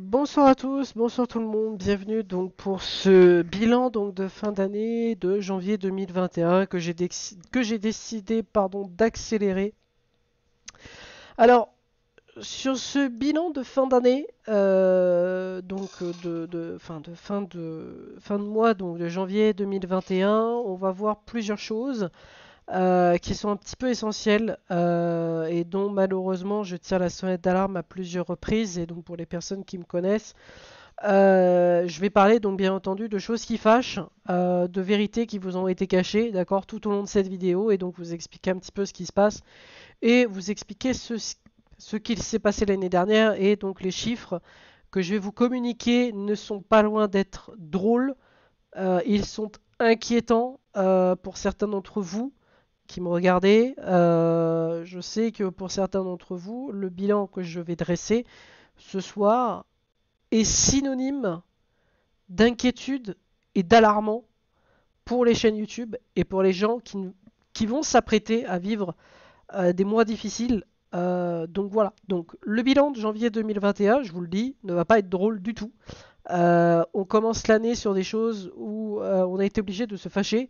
Bonsoir à tous, bonsoir tout le monde, bienvenue donc pour ce bilan donc de fin d'année de janvier 2021 que j'ai décidé pardon d'accélérer. Alors sur ce bilan de fin d'année, euh, donc de, fin de, fin de fin de mois donc de janvier 2021, on va voir plusieurs choses. Euh, qui sont un petit peu essentielles euh, et dont malheureusement je tire la sonnette d'alarme à plusieurs reprises et donc pour les personnes qui me connaissent, euh, je vais parler donc bien entendu de choses qui fâchent, de vérités qui vous ont été cachées, d'accord, tout au long de cette vidéo, et donc vous expliquer un petit peu ce qui se passe et vous expliquer ce, ce qu'il s'est passé l'année dernière et donc les chiffres que je vais vous communiquer ne sont pas loin d'être drôles, ils sont inquiétants pour certains d'entre vous qui me regardez, euh, je sais que pour certains d'entre vous, le bilan que je vais dresser ce soir est synonyme d'inquiétude et d'alarmant pour les chaînes YouTube et pour les gens qui, qui vont s'apprêter à vivre euh, des mois difficiles. Euh, donc voilà, donc le bilan de janvier 2021, je vous le dis, ne va pas être drôle du tout. on commence l'année sur des choses où on a été obligé de se fâcher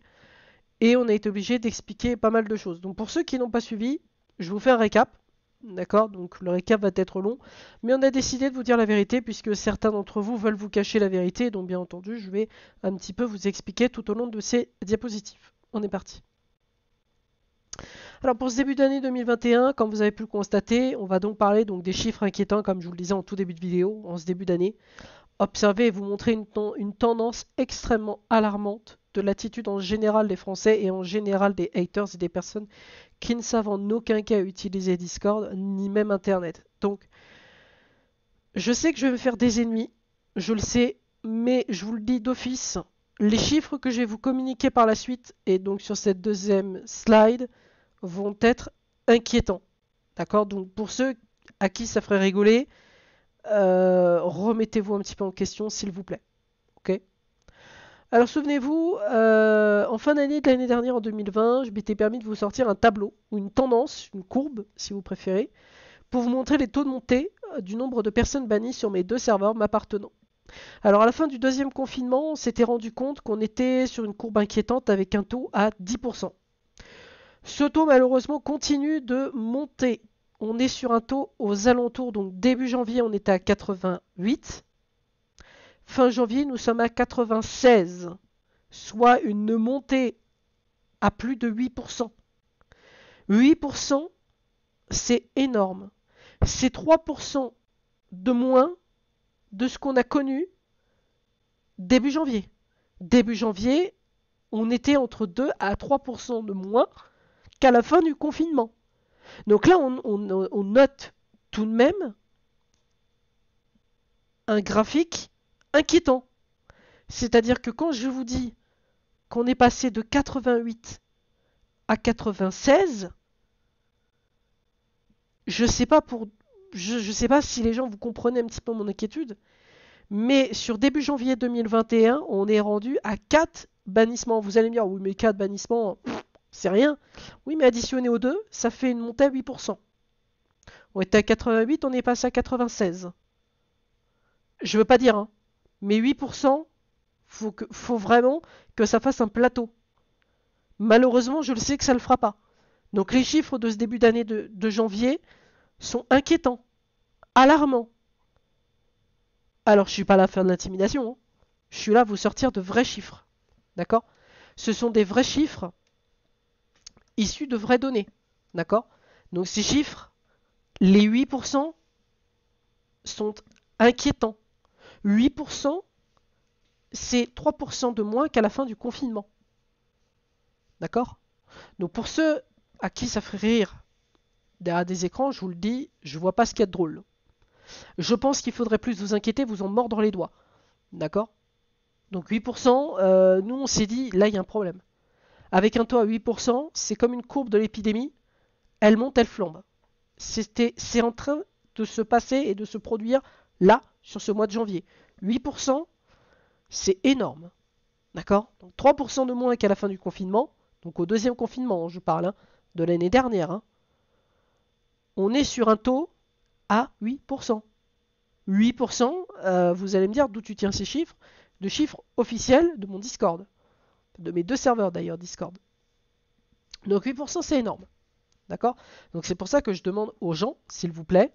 et on a été obligé d'expliquer pas mal de choses. Donc pour ceux qui n'ont pas suivi, je vous fais un récap. D'accord Donc le récap va être long. Mais on a décidé de vous dire la vérité puisque certains d'entre vous veulent vous cacher la vérité. Donc bien entendu, je vais un petit peu vous expliquer tout au long de ces diapositives. On est parti. Alors pour ce début d'année 2021, comme vous avez pu le constater, on va donc parler donc des chiffres inquiétants, comme je vous le disais en tout début de vidéo, en ce début d'année observer et vous montrer une, tendance extrêmement alarmante de l'attitude en général des Français et en général des haters et des personnes qui ne savent en aucun cas utiliser Discord ni même Internet. Donc, je sais que je vais me faire des ennemis, je le sais, mais je vous le dis d'office, les chiffres que je vais vous communiquer par la suite et donc sur cette deuxième slide vont être inquiétants. D'accord Donc pour ceux à qui ça ferait rigoler, euh, remettez-vous un petit peu en question, s'il vous plaît. Ok Alors souvenez-vous, euh, en fin d'année de l'année dernière, en 2020, je m'étais permis de vous sortir un tableau, ou une tendance, une courbe, si vous préférez, pour vous montrer les taux de montée euh, du nombre de personnes bannies sur mes deux serveurs m'appartenant. Alors à la fin du deuxième confinement, on s'était rendu compte qu'on était sur une courbe inquiétante avec un taux à 10%. Ce taux malheureusement continue de monter on est sur un taux aux alentours, donc début janvier, on était à 88. Fin janvier, nous sommes à 96, soit une montée à plus de 8%. 8%, c'est énorme. C'est 3% de moins de ce qu'on a connu début janvier. Début janvier, on était entre 2 à 3% de moins qu'à la fin du confinement. Donc là, on, note tout de même un graphique inquiétant. C'est-à-dire que quand je vous dis qu'on est passé de 88 à 96, je sais pas pour je, sais pas si les gens vous comprenaient un petit peu mon inquiétude, mais sur début janvier 2021, on est rendu à 4 bannissements. Vous allez me dire oui, mais 4 bannissements, c'est rien. Oui, mais additionné aux deux, ça fait une montée à 8%. On était à 88, on est passé à 96. Je veux pas dire, hein, mais 8%, faut, faut vraiment que ça fasse un plateau. Malheureusement, je le sais que ça ne le fera pas. Donc les chiffres de ce début d'année de, janvier sont inquiétants, alarmants. Alors je suis pas là à faire de l'intimidation, hein. je suis là à vous sortir de vrais chiffres. D'accord Ce sont des vrais chiffres issus de vraies données. D'accord Donc ces chiffres, les 8% sont inquiétants. 8%, c'est 3% de moins qu'à la fin du confinement. D'accord Donc pour ceux à qui ça fait rire derrière des écrans, je vous le dis, je vois pas ce qu'il y a de drôle. Je pense qu'il faudrait plus vous inquiéter, vous en mordre les doigts. D'accord Donc 8%, euh, nous on s'est dit, là il y a un problème. Avec un taux à 8%, c'est comme une courbe de l'épidémie. Elle monte, elle flambe. C'est en train de se passer et de se produire là, sur ce mois de janvier. 8%, c'est énorme. D'accord Donc 3% de moins qu'à la fin du confinement. Donc au deuxième confinement, je parle, hein, de l'année dernière. Hein. On est sur un taux à 8%. 8%, euh, vous allez me dire d'où tu tiens ces chiffres, de chiffres officiels de mon Discord de mes deux serveurs d'ailleurs, Discord. Donc 8% c'est énorme. D'accord Donc c'est pour ça que je demande aux gens, s'il vous plaît,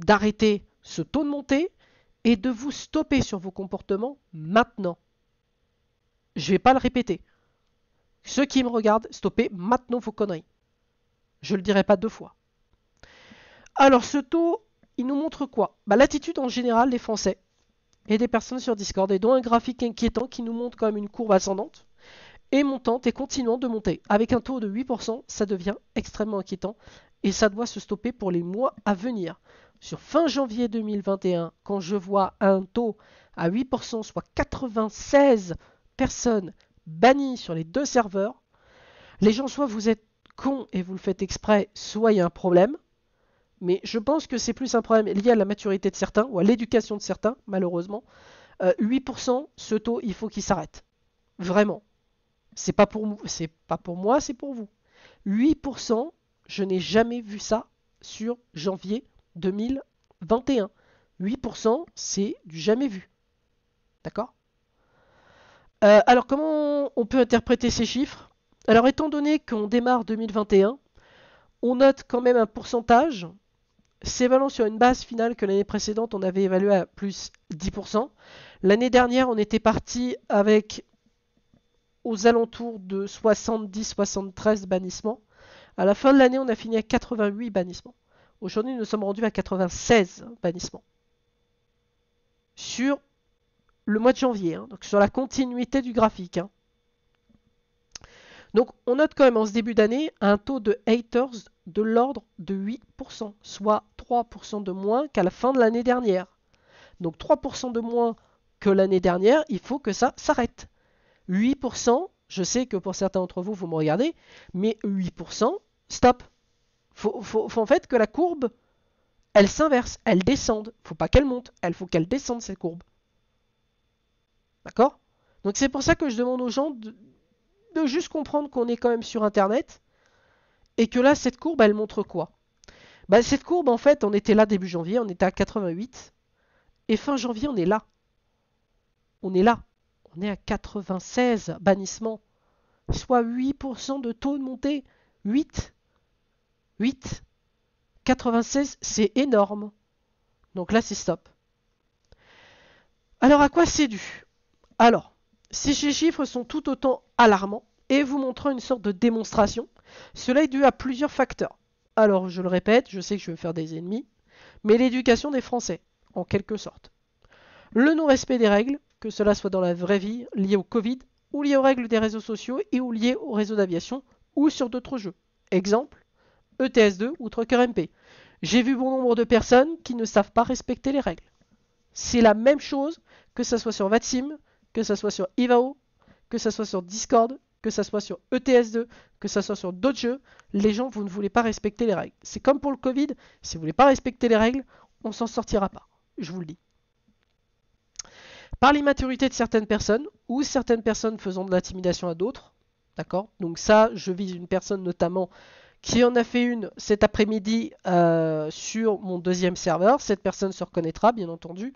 d'arrêter ce taux de montée et de vous stopper sur vos comportements maintenant. Je ne vais pas le répéter. Ceux qui me regardent, stoppez maintenant vos conneries. Je ne le dirai pas deux fois. Alors ce taux, il nous montre quoi bah, L'attitude en général des Français et des personnes sur Discord, et dont un graphique inquiétant qui nous montre quand même une courbe ascendante et montante et continuant de monter. Avec un taux de 8%, ça devient extrêmement inquiétant et ça doit se stopper pour les mois à venir. Sur fin janvier 2021, quand je vois un taux à 8%, soit 96 personnes bannies sur les deux serveurs, les gens, soit vous êtes cons et vous le faites exprès, soit il y a un problème. Mais je pense que c'est plus un problème lié à la maturité de certains ou à l'éducation de certains, malheureusement. 8%, euh, ce taux, il faut qu'il s'arrête. Vraiment. C'est pas pour c'est pas pour moi, c'est pour vous. 8%, je n'ai jamais vu ça sur janvier 2021. 8%, c'est du jamais vu. D'accord euh, Alors comment on peut interpréter ces chiffres Alors étant donné qu'on démarre 2021, on note quand même un pourcentage valant sur une base finale que l'année précédente on avait évalué à plus 10%. L'année dernière on était parti avec aux alentours de 70-73 bannissements. À la fin de l'année, on a fini à 88 bannissements. Aujourd'hui, nous sommes rendus à 96 bannissements. Sur le mois de janvier, hein, donc sur la continuité du graphique. Hein. Donc on note quand même en ce début d'année un taux de haters de l'ordre de 8%, soit 3% de moins qu'à la fin de l'année dernière. Donc 3% de moins que l'année dernière, il faut que ça s'arrête. 8%, je sais que pour certains d'entre vous, vous me regardez, mais 8%, stop. Faut, faut, en fait que la courbe, elle s'inverse, elle descende. Faut pas qu'elle monte, elle faut qu'elle descende cette courbe. D'accord Donc c'est pour ça que je demande aux gens de, juste comprendre qu'on est quand même sur Internet et que là, cette courbe, elle montre quoi bah, Cette courbe, en fait, on était là début janvier, on était à 88 et fin janvier, on est là. On est là on est à 96 bannissements, soit 8% de taux de montée. 8 8 96, c'est énorme. Donc là, c'est stop. Alors, à quoi c'est dû Alors, si ces chiffres sont tout autant alarmants et vous montrant une sorte de démonstration, cela est dû à plusieurs facteurs. Alors, je le répète, je sais que je vais me faire des ennemis, mais l'éducation des Français, en quelque sorte. Le non-respect des règles, que cela soit dans la vraie vie, lié au Covid, ou lié aux règles des réseaux sociaux et ou lié au réseau d'aviation ou sur d'autres jeux. Exemple, ETS2 ou Trucker MP. J'ai vu bon nombre de personnes qui ne savent pas respecter les règles. C'est la même chose que ce soit sur Vatsim, que ce soit sur Ivao, que ce soit sur Discord, que ça soit sur ETS2, que ce soit sur d'autres jeux, les gens, vous ne voulez pas respecter les règles. C'est comme pour le Covid, si vous ne voulez pas respecter les règles, on s'en sortira pas. Je vous le dis par l'immaturité de certaines personnes ou certaines personnes faisant de l'intimidation à d'autres. D'accord Donc ça, je vise une personne notamment qui en a fait une cet après-midi euh, sur mon deuxième serveur. Cette personne se reconnaîtra, bien entendu.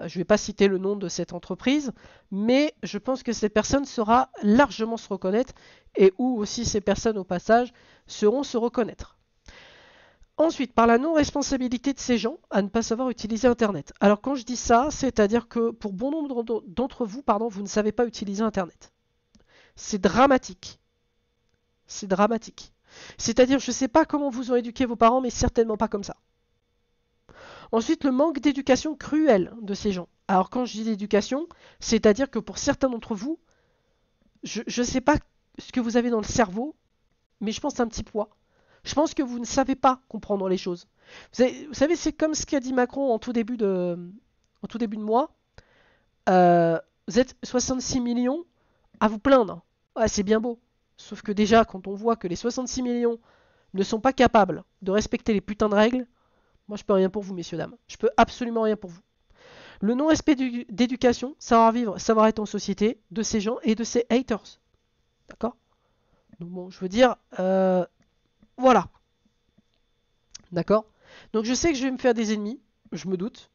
Euh, je ne vais pas citer le nom de cette entreprise, mais je pense que cette personne saura largement se reconnaître et où aussi ces personnes au passage seront se reconnaître. Ensuite, par la non-responsabilité de ces gens à ne pas savoir utiliser Internet. Alors quand je dis ça, c'est-à-dire que pour bon nombre d'entre vous, pardon, vous ne savez pas utiliser Internet. C'est dramatique. C'est dramatique. C'est-à-dire, je ne sais pas comment vous ont éduqué vos parents, mais certainement pas comme ça. Ensuite, le manque d'éducation cruelle de ces gens. Alors quand je dis éducation, c'est-à-dire que pour certains d'entre vous, je ne sais pas ce que vous avez dans le cerveau, mais je pense un petit poids je pense que vous ne savez pas comprendre les choses. Vous, savez, c'est comme ce qu'a dit Macron en tout début de, en tout début de mois. Euh, vous êtes 66 millions à vous plaindre. c'est bien beau. Sauf que déjà, quand on voit que les 66 millions ne sont pas capables de respecter les putains de règles, moi je peux rien pour vous, messieurs, dames. Je peux absolument rien pour vous. Le non-respect d'éducation, savoir vivre, savoir être en société, de ces gens et de ces haters. D'accord Donc bon, je veux dire, euh, voilà. D'accord Donc je sais que je vais me faire des ennemis, je me doute.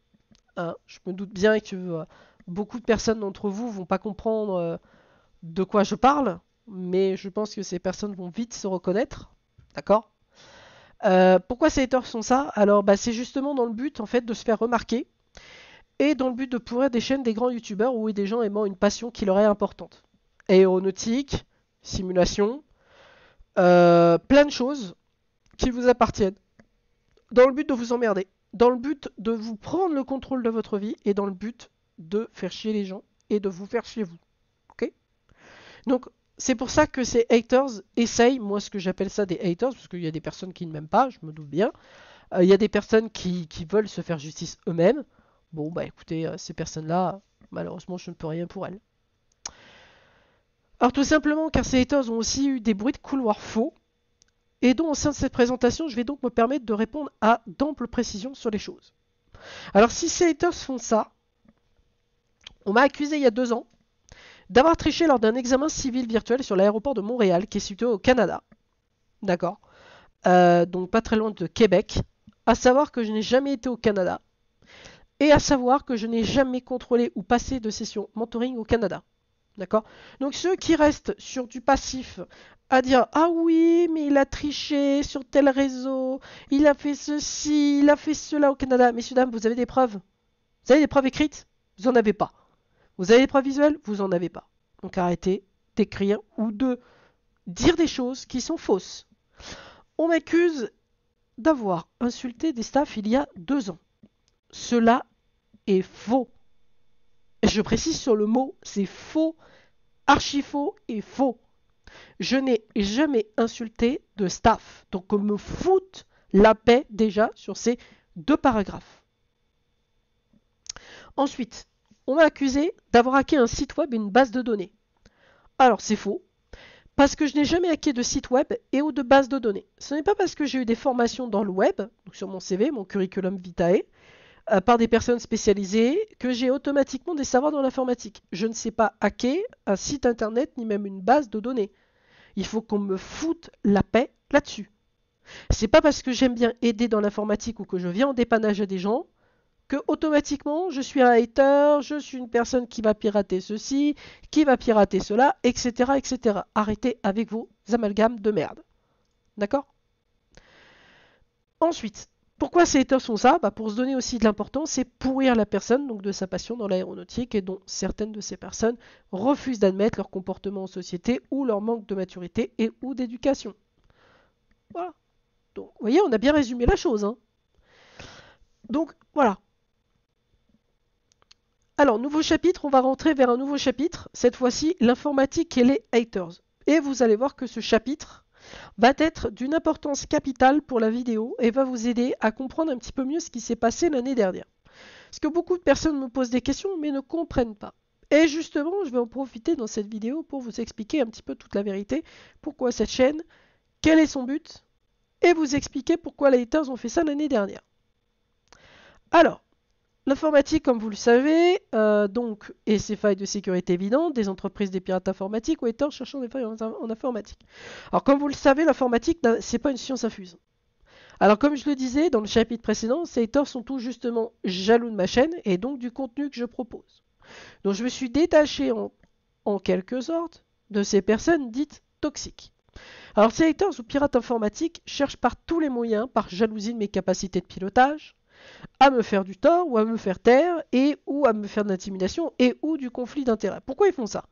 Hein. je me doute bien que euh, beaucoup de personnes d'entre vous vont pas comprendre euh, de quoi je parle, mais je pense que ces personnes vont vite se reconnaître. D'accord euh, pourquoi ces haters sont ça Alors bah, c'est justement dans le but en fait de se faire remarquer et dans le but de pourrir des chaînes des grands youtubeurs ou des gens aimant une passion qui leur est importante. Aéronautique, simulation, euh, plein de choses qui vous appartiennent, dans le but de vous emmerder, dans le but de vous prendre le contrôle de votre vie et dans le but de faire chier les gens et de vous faire chier vous. Ok Donc c'est pour ça que ces haters essayent, moi ce que j'appelle ça des haters, parce qu'il y a des personnes qui ne m'aiment pas, je me doute bien. Euh, il y a des personnes qui, veulent se faire justice eux-mêmes. Bon, bah écoutez, euh, ces personnes-là, malheureusement, je ne peux rien pour elles. Alors tout simplement car ces haters ont aussi eu des bruits de couloirs faux, et dont au sein de cette présentation, je vais donc me permettre de répondre à d'amples précisions sur les choses. Alors si ces haters font ça, on m'a accusé il y a deux ans d'avoir triché lors d'un examen civil virtuel sur l'aéroport de Montréal qui est situé au Canada. D'accord euh, Donc pas très loin de Québec. À savoir que je n'ai jamais été au Canada. Et à savoir que je n'ai jamais contrôlé ou passé de session mentoring au Canada. D'accord Donc ceux qui restent sur du passif à dire ah oui mais il a triché sur tel réseau, il a fait ceci, il a fait cela au Canada. Messieurs dames, vous avez des preuves Vous avez des preuves écrites Vous en avez pas. Vous avez des preuves visuelles Vous en avez pas. Donc arrêtez d'écrire ou de dire des choses qui sont fausses. On m'accuse d'avoir insulté des staffs il y a deux ans. Cela est faux. Je précise sur le mot, c'est faux, archi-faux et faux. Je n'ai jamais insulté de staff. Donc on me fout la paix déjà sur ces deux paragraphes. Ensuite, on m'a accusé d'avoir hacké un site web et une base de données. Alors c'est faux, parce que je n'ai jamais hacké de site web et ou de base de données. Ce n'est pas parce que j'ai eu des formations dans le web, donc sur mon CV, mon curriculum vitae, euh, par des personnes spécialisées que j'ai automatiquement des savoirs dans l'informatique. Je ne sais pas hacker un site internet ni même une base de données. Il faut qu'on me foute la paix là-dessus. C'est pas parce que j'aime bien aider dans l'informatique ou que je viens en dépannage à des gens que automatiquement je suis un hater, je suis une personne qui va pirater ceci, qui va pirater cela, etc. etc. Arrêtez avec vos amalgames de merde. D'accord Ensuite, pourquoi ces haters sont ça bah, Pour se donner aussi de l'importance et pourrir la personne donc de sa passion dans l'aéronautique et dont certaines de ces personnes refusent d'admettre leur comportement en société ou leur manque de maturité et ou d'éducation. Voilà. Donc vous voyez, on a bien résumé la chose. Hein. donc voilà. Alors, nouveau chapitre, on va rentrer vers un nouveau chapitre, cette fois-ci l'informatique et les haters. Et vous allez voir que ce chapitre, va être d'une importance capitale pour la vidéo et va vous aider à comprendre un petit peu mieux ce qui s'est passé l'année dernière. Parce que beaucoup de personnes me posent des questions mais ne comprennent pas. Et justement, je vais en profiter dans cette vidéo pour vous expliquer un petit peu toute la vérité, pourquoi cette chaîne, quel est son but, et vous expliquer pourquoi les haters ont fait ça l'année dernière. Alors, L'informatique, comme vous le savez, euh, donc, et ses failles de sécurité évidentes, des entreprises des pirates informatiques ou étant cherchant des failles en, informatique. Alors, comme vous le savez, l'informatique, ben, c'est pas une science infuse. Alors, comme je le disais dans le chapitre précédent, ces haters sont tous justement jaloux de ma chaîne et donc du contenu que je propose. Donc, je me suis détaché en, en quelque sorte de ces personnes dites toxiques. Alors, ces haters ou pirates informatiques cherchent par tous les moyens, par jalousie de mes capacités de pilotage, à me faire du tort ou à me faire taire et ou à me faire de l'intimidation et ou du conflit d'intérêt. Pourquoi ils font ça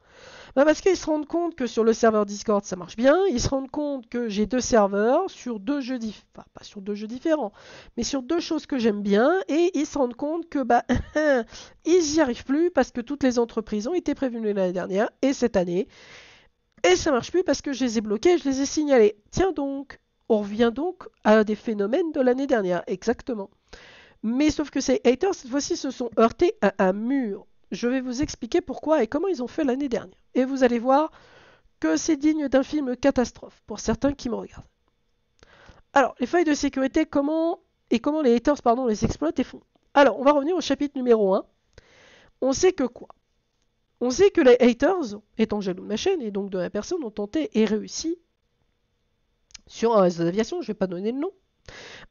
bah Parce qu'ils se rendent compte que sur le serveur Discord ça marche bien, ils se rendent compte que j'ai deux serveurs sur deux jeux différents, différents, mais sur deux choses que j'aime bien et ils se rendent compte que bah ils n'y arrivent plus parce que toutes les entreprises ont été prévenues l'année dernière et cette année. Et ça marche plus parce que je les ai bloqués, je les ai signalés. Tiens donc, on revient donc à des phénomènes de l'année dernière, exactement. Mais sauf que ces haters, cette fois-ci, se sont heurtés à un mur. Je vais vous expliquer pourquoi et comment ils ont fait l'année dernière. Et vous allez voir que c'est digne d'un film catastrophe, pour certains qui me regardent. Alors, les failles de sécurité, comment et comment les haters pardon, les exploitent et font. Alors, on va revenir au chapitre numéro 1. On sait que quoi On sait que les haters, étant jaloux de ma chaîne et donc de la personne, ont tenté et réussi sur un réseau d'aviation, je ne vais pas donner le nom,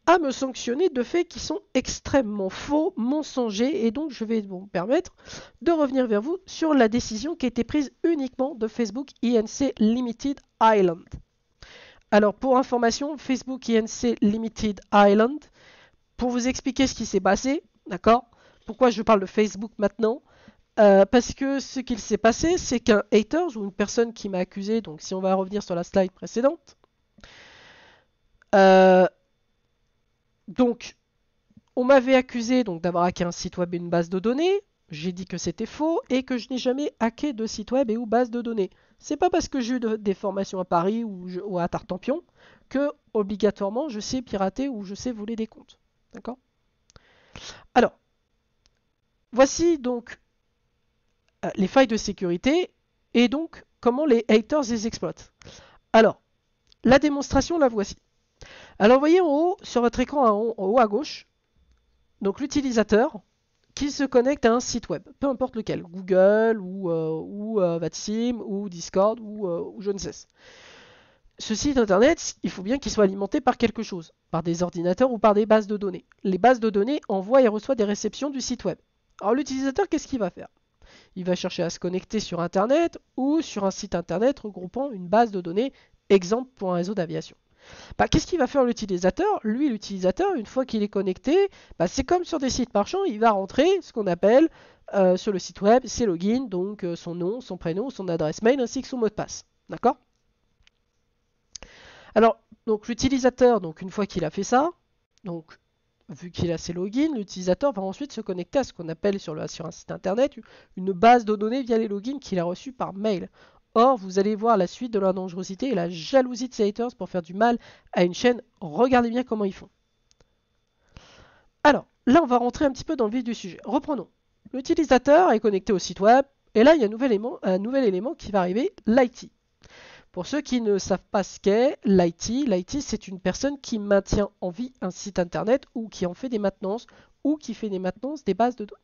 à me sanctionner de faits qui sont extrêmement faux, mensongers, et donc je vais vous permettre de revenir vers vous sur la décision qui a été prise uniquement de Facebook INC Limited Island. Alors pour information, Facebook INC Limited Island, pour vous expliquer ce qui s'est passé, d'accord Pourquoi je parle de Facebook maintenant euh, parce que ce qu'il s'est passé, c'est qu'un hater ou une personne qui m'a accusé, donc si on va revenir sur la slide précédente, euh, donc, on m'avait accusé donc d'avoir hacké un site web et une base de données. J'ai dit que c'était faux et que je n'ai jamais hacké de site web et ou base de données. C'est pas parce que j'ai eu des formations à Paris ou, à Tartampion que obligatoirement je sais pirater ou je sais voler des comptes. D'accord Alors, voici donc euh, les failles de sécurité et donc comment les haters les exploitent. Alors, la démonstration la voici. Alors voyez en haut, sur votre écran en haut à gauche, donc l'utilisateur qui se connecte à un site web, peu importe lequel, Google ou, euh, ou euh, Vatsim ou Discord ou, euh, ou, je ne sais. Ce site internet, il faut bien qu'il soit alimenté par quelque chose, par des ordinateurs ou par des bases de données. Les bases de données envoient et reçoivent des réceptions du site web. Alors l'utilisateur, qu'est-ce qu'il va faire Il va chercher à se connecter sur internet ou sur un site internet regroupant une base de données, exemple pour un réseau d'aviation. Bah, qu'est-ce qu'il va faire l'utilisateur Lui, l'utilisateur, une fois qu'il est connecté, bah, c'est comme sur des sites marchands, il va rentrer ce qu'on appelle euh, sur le site web ses logins, donc euh, son nom, son prénom, son adresse mail ainsi que son mot de passe. D'accord Alors, donc l'utilisateur, donc une fois qu'il a fait ça, donc vu qu'il a ses logins, l'utilisateur va ensuite se connecter à ce qu'on appelle sur, sur un site internet une base de données via les logins qu'il a reçus par mail. Or, vous allez voir la suite de leur dangerosité et la jalousie de ces haters pour faire du mal à une chaîne. Regardez bien comment ils font. Alors, là, on va rentrer un petit peu dans le vif du sujet. Reprenons. L'utilisateur est connecté au site web, et là, il y a un nouvel élément, un nouvel élément qui va arriver, l'IT. Pour ceux qui ne savent pas ce qu'est l'IT, l'IT, c'est une personne qui maintient en vie un site internet ou qui en fait des maintenances ou qui fait des maintenances des bases de données.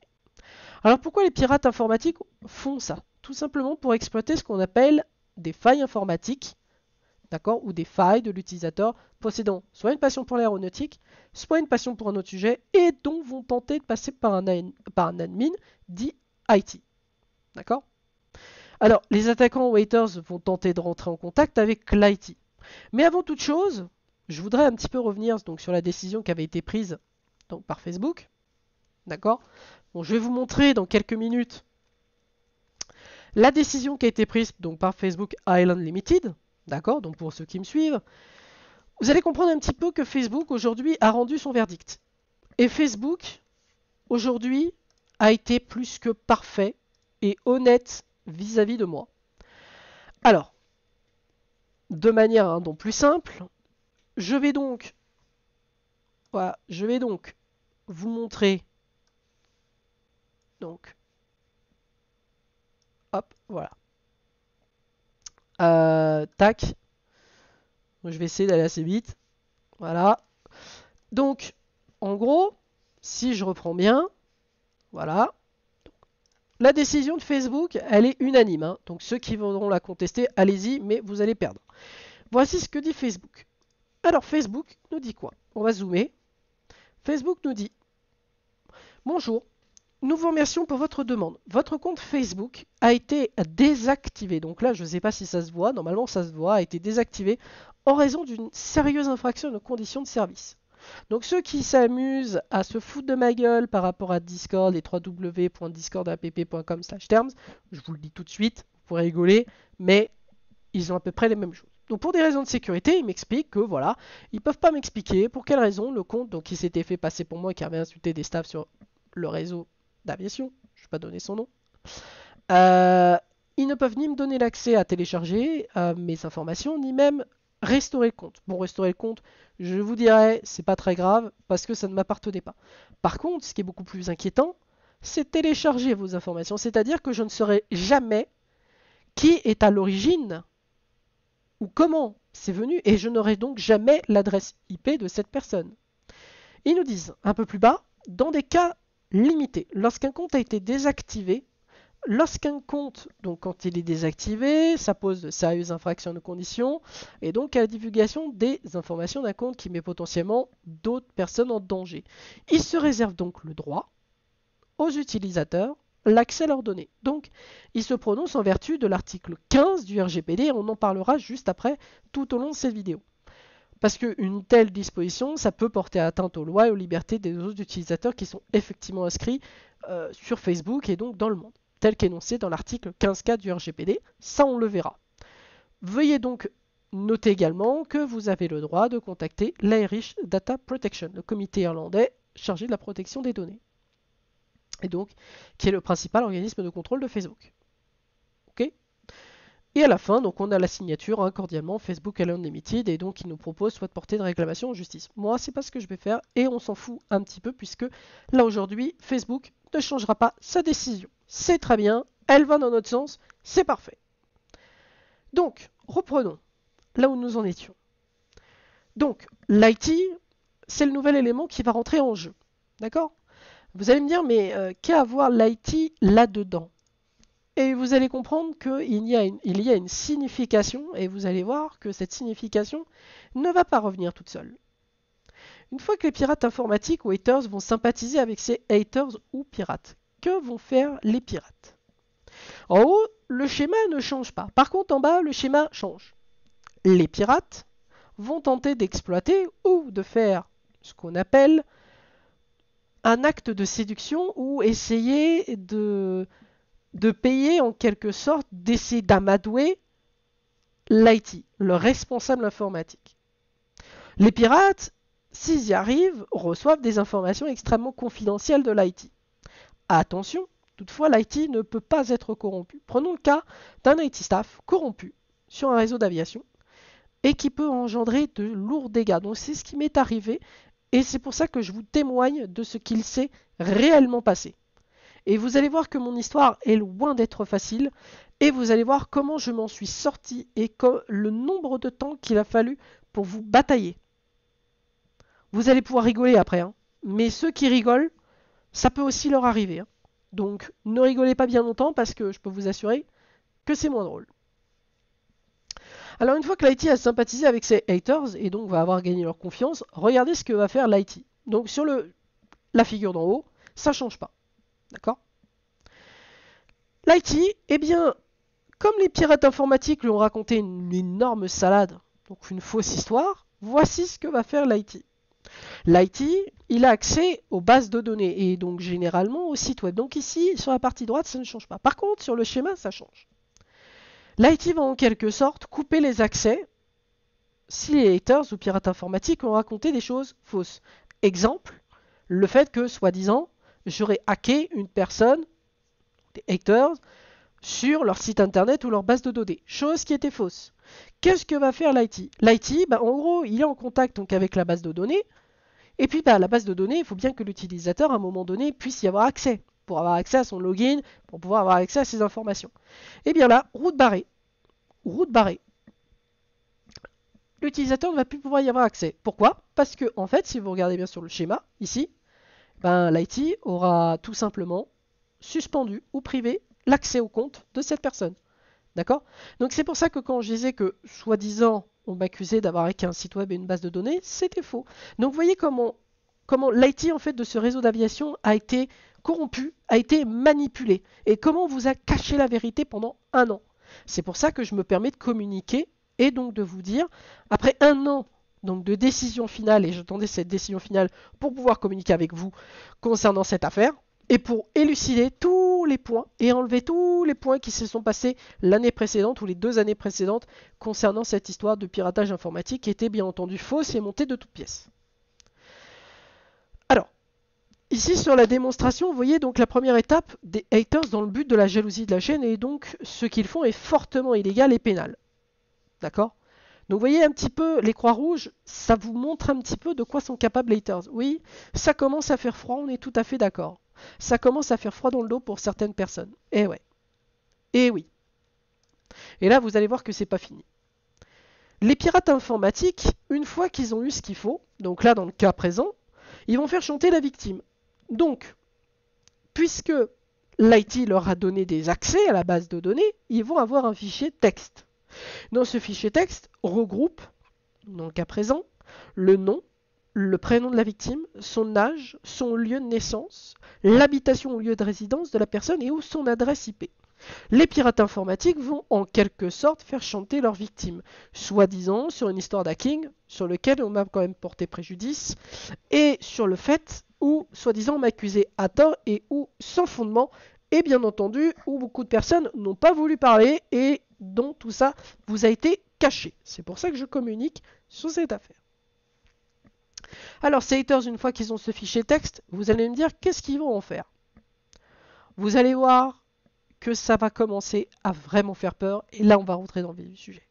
Alors pourquoi les pirates informatiques font ça tout simplement pour exploiter ce qu'on appelle des failles informatiques, d'accord, ou des failles de l'utilisateur possédant soit une passion pour l'aéronautique, soit une passion pour un autre sujet, et dont vont tenter de passer par un, par un admin dit IT. D'accord Alors, les attaquants waiters vont tenter de rentrer en contact avec l'IT. Mais avant toute chose, je voudrais un petit peu revenir donc, sur la décision qui avait été prise donc, par Facebook. D'accord Bon, je vais vous montrer dans quelques minutes la décision qui a été prise donc, par Facebook Island Limited, d'accord, donc pour ceux qui me suivent, vous allez comprendre un petit peu que Facebook aujourd'hui a rendu son verdict. Et Facebook aujourd'hui a été plus que parfait et honnête vis-à-vis de moi. Alors, de manière hein, donc plus simple, je vais donc, voilà, je vais donc vous montrer donc Hop, voilà. Euh, tac. je vais essayer d'aller assez vite. Voilà. Donc, en gros, si je reprends bien, voilà. La décision de Facebook, elle est unanime. Hein. Donc ceux qui voudront la contester, allez-y, mais vous allez perdre. Voici ce que dit Facebook. Alors Facebook nous dit quoi On va zoomer. Facebook nous dit Bonjour, nous vous remercions pour votre demande. Votre compte Facebook a été désactivé. Donc là, je ne sais pas si ça se voit. Normalement, ça se voit. A été désactivé en raison d'une sérieuse infraction aux conditions de service. Donc ceux qui s'amusent à se foutre de ma gueule par rapport à Discord, les www.discordapp.com terms, je vous le dis tout de suite, vous pourrez rigoler, mais ils ont à peu près les mêmes choses. Donc pour des raisons de sécurité, ils m'expliquent que voilà, ils peuvent pas m'expliquer pour quelles raisons le compte donc qui s'était fait passer pour moi et qui avait insulté des staffs sur le réseau d'aviation, je ne vais pas donner son nom. Euh, ils ne peuvent ni me donner l'accès à télécharger euh, mes informations, ni même restaurer le compte. Bon, restaurer le compte, je vous dirais, c'est pas très grave, parce que ça ne m'appartenait pas. Par contre, ce qui est beaucoup plus inquiétant, c'est télécharger vos informations, c'est-à-dire que je ne saurais jamais qui est à l'origine ou comment c'est venu, et je n'aurai donc jamais l'adresse IP de cette personne. Ils nous disent un peu plus bas, dans des cas limité. Lorsqu'un compte a été désactivé, lorsqu'un compte, donc quand il est désactivé, ça pose de sérieuses infractions de conditions, et donc à la divulgation des informations d'un compte qui met potentiellement d'autres personnes en danger. Il se réserve donc le droit aux utilisateurs l'accès à leurs données. Donc, il se prononce en vertu de l'article 15 du RGPD, on en parlera juste après tout au long de cette vidéo. Parce qu'une telle disposition, ça peut porter atteinte aux lois et aux libertés des autres utilisateurs qui sont effectivement inscrits euh, sur Facebook et donc dans le monde, tel qu'énoncé dans l'article 15K du RGPD. Ça, on le verra. Veuillez donc noter également que vous avez le droit de contacter l'Irish Data Protection, le comité irlandais chargé de la protection des données, et donc qui est le principal organisme de contrôle de Facebook. Et à la fin, donc on a la signature hein, cordialement Facebook Alone Limited et donc il nous propose soit de porter une réclamation en justice. Moi, c'est pas ce que je vais faire et on s'en fout un petit peu puisque là aujourd'hui, Facebook ne changera pas sa décision. C'est très bien, elle va dans notre sens, c'est parfait. Donc, reprenons là où nous en étions. Donc, l'IT, c'est le nouvel élément qui va rentrer en jeu. D'accord Vous allez me dire, mais quest euh, qu'à avoir l'IT là-dedans et vous allez comprendre qu'il y, a une, signification, et vous allez voir que cette signification ne va pas revenir toute seule. Une fois que les pirates informatiques ou haters vont sympathiser avec ces haters ou pirates, que vont faire les pirates En haut, le schéma ne change pas. Par contre, en bas, le schéma change. Les pirates vont tenter d'exploiter ou de faire ce qu'on appelle un acte de séduction ou essayer de de payer en quelque sorte, d'essayer d'amadouer l'IT, le responsable informatique. Les pirates, s'ils y arrivent, reçoivent des informations extrêmement confidentielles de l'IT. Attention, toutefois, l'IT ne peut pas être corrompu. Prenons le cas d'un IT staff corrompu sur un réseau d'aviation et qui peut engendrer de lourds dégâts. Donc c'est ce qui m'est arrivé et c'est pour ça que je vous témoigne de ce qu'il s'est réellement passé. Et vous allez voir que mon histoire est loin d'être facile. Et vous allez voir comment je m'en suis sorti et le nombre de temps qu'il a fallu pour vous batailler. Vous allez pouvoir rigoler après. Hein. Mais ceux qui rigolent, ça peut aussi leur arriver. Hein. Donc ne rigolez pas bien longtemps parce que je peux vous assurer que c'est moins drôle. Alors une fois que l'IT a sympathisé avec ses haters et donc va avoir gagné leur confiance, regardez ce que va faire l'IT. Donc sur le, la figure d'en haut, ça ne change pas. D'accord L'IT, eh bien, comme les pirates informatiques lui ont raconté une énorme salade, donc une fausse histoire, voici ce que va faire l'IT. L'IT, il a accès aux bases de données et donc généralement au site web. Donc ici, sur la partie droite, ça ne change pas. Par contre, sur le schéma, ça change. L'IT va en quelque sorte couper les accès si les haters ou pirates informatiques ont raconté des choses fausses. Exemple, le fait que, soi-disant, j'aurais hacké une personne, des hackers, sur leur site internet ou leur base de données. Chose qui était fausse. Qu'est-ce que va faire l'IT L'IT, bah, en gros, il est en contact donc, avec la base de données. Et puis, bah, la base de données, il faut bien que l'utilisateur, à un moment donné, puisse y avoir accès. Pour avoir accès à son login, pour pouvoir avoir accès à ses informations. Et eh bien là, route barrée. Route barrée. L'utilisateur ne va plus pouvoir y avoir accès. Pourquoi Parce que, en fait, si vous regardez bien sur le schéma, ici, ben, l'IT aura tout simplement suspendu ou privé l'accès au compte de cette personne. D'accord Donc c'est pour ça que quand je disais que, soi-disant, on m'accusait d'avoir hacké un site web et une base de données, c'était faux. Donc vous voyez comment, comment l'IT en fait de ce réseau d'aviation a été corrompu, a été manipulé, et comment on vous a caché la vérité pendant un an. C'est pour ça que je me permets de communiquer et donc de vous dire, après un an donc de décision finale et j'attendais cette décision finale pour pouvoir communiquer avec vous concernant cette affaire et pour élucider tous les points et enlever tous les points qui se sont passés l'année précédente ou les deux années précédentes concernant cette histoire de piratage informatique qui était bien entendu fausse et montée de toutes pièces. Alors, ici sur la démonstration, vous voyez donc la première étape des haters dans le but de la jalousie de la chaîne et donc ce qu'ils font est fortement illégal et pénal. D'accord donc vous voyez un petit peu, les croix rouges, ça vous montre un petit peu de quoi sont capables les haters. Oui, ça commence à faire froid, on est tout à fait d'accord. Ça commence à faire froid dans le dos pour certaines personnes. Eh ouais. Eh oui. Et là, vous allez voir que c'est pas fini. Les pirates informatiques, une fois qu'ils ont eu ce qu'il faut, donc là dans le cas présent, ils vont faire chanter la victime. Donc, puisque l'IT leur a donné des accès à la base de données, ils vont avoir un fichier texte. Dans ce fichier texte, regroupe, donc à présent, le nom, le prénom de la victime, son âge, son lieu de naissance, l'habitation ou lieu de résidence de la personne et ou son adresse IP. Les pirates informatiques vont en quelque sorte faire chanter leur victime, soi-disant sur une histoire d'hacking sur lequel on m'a quand même porté préjudice, et sur le fait où soi-disant m'accuser à tort et où sans fondement et bien entendu, où beaucoup de personnes n'ont pas voulu parler et dont tout ça vous a été caché. C'est pour ça que je communique sur cette affaire. Alors, ces haters, une fois qu'ils ont ce fichier texte, vous allez me dire qu'est-ce qu'ils vont en faire. Vous allez voir que ça va commencer à vraiment faire peur. Et là, on va rentrer dans le vif du sujet.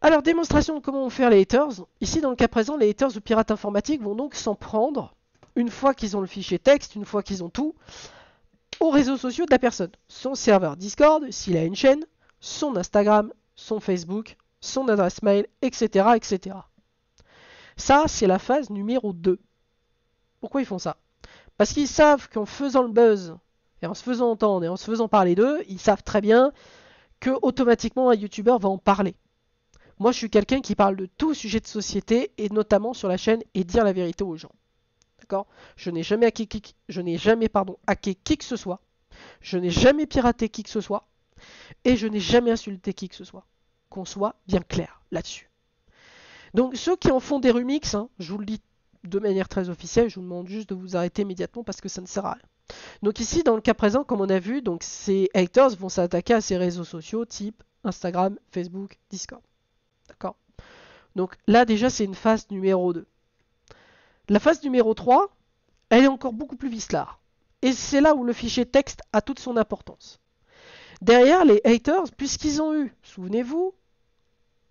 Alors, démonstration de comment on faire les haters. Ici, dans le cas présent, les haters ou pirates informatiques vont donc s'en prendre, une fois qu'ils ont le fichier texte, une fois qu'ils ont tout, aux réseaux sociaux de la personne. Son serveur Discord, s'il a une chaîne, son Instagram, son Facebook, son adresse mail, etc. etc. Ça, c'est la phase numéro 2. Pourquoi ils font ça Parce qu'ils savent qu'en faisant le buzz, et en se faisant entendre, et en se faisant parler d'eux, ils savent très bien que automatiquement un youtubeur va en parler. Moi, je suis quelqu'un qui parle de tout sujet de société, et notamment sur la chaîne, et dire la vérité aux gens. Je n'ai jamais hacké qui, je n'ai jamais pardon, que ce soit. Je n'ai jamais piraté qui que ce soit. Et je n'ai jamais insulté qui que ce soit. Qu'on soit bien clair là-dessus. Donc ceux qui en font des remix hein, je vous le dis de manière très officielle, je vous demande juste de vous arrêter immédiatement parce que ça ne sert à rien. Donc ici, dans le cas présent, comme on a vu, donc ces haters vont s'attaquer à ces réseaux sociaux type Instagram, Facebook, Discord. D'accord Donc là déjà, c'est une phase numéro 2. La phase numéro 3, elle est encore beaucoup plus vicelard. Et c'est là où le fichier texte a toute son importance. Derrière, les haters, puisqu'ils ont eu, souvenez-vous,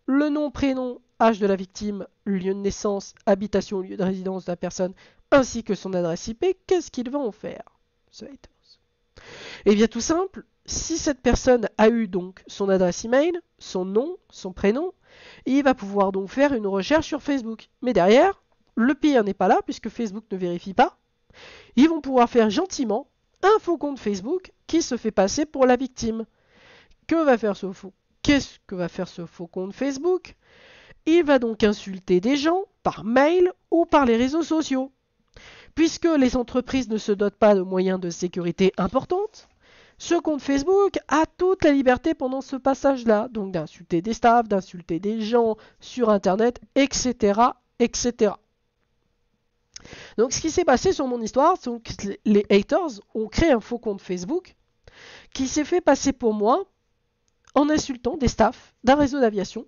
le nom, prénom, âge de la victime, lieu de naissance, habitation, lieu de résidence de la personne, ainsi que son adresse IP, qu'est-ce qu'ils vont en faire, ce haters Eh bien tout simple, si cette personne a eu donc son adresse email, son nom, son prénom, il va pouvoir donc faire une recherche sur Facebook. Mais derrière, le pire n'est pas là, puisque Facebook ne vérifie pas. Ils vont pouvoir faire gentiment un faux compte Facebook qui se fait passer pour la victime. Que va faire ce faux Qu'est-ce que va faire ce faux compte Facebook Il va donc insulter des gens par mail ou par les réseaux sociaux. Puisque les entreprises ne se dotent pas de moyens de sécurité importantes, ce compte Facebook a toute la liberté pendant ce passage-là, donc d'insulter des staffs, d'insulter des gens sur Internet, etc., etc. Donc ce qui s'est passé sur mon histoire, c'est que les haters ont créé un faux compte Facebook qui s'est fait passer pour moi en insultant des staffs d'un réseau d'aviation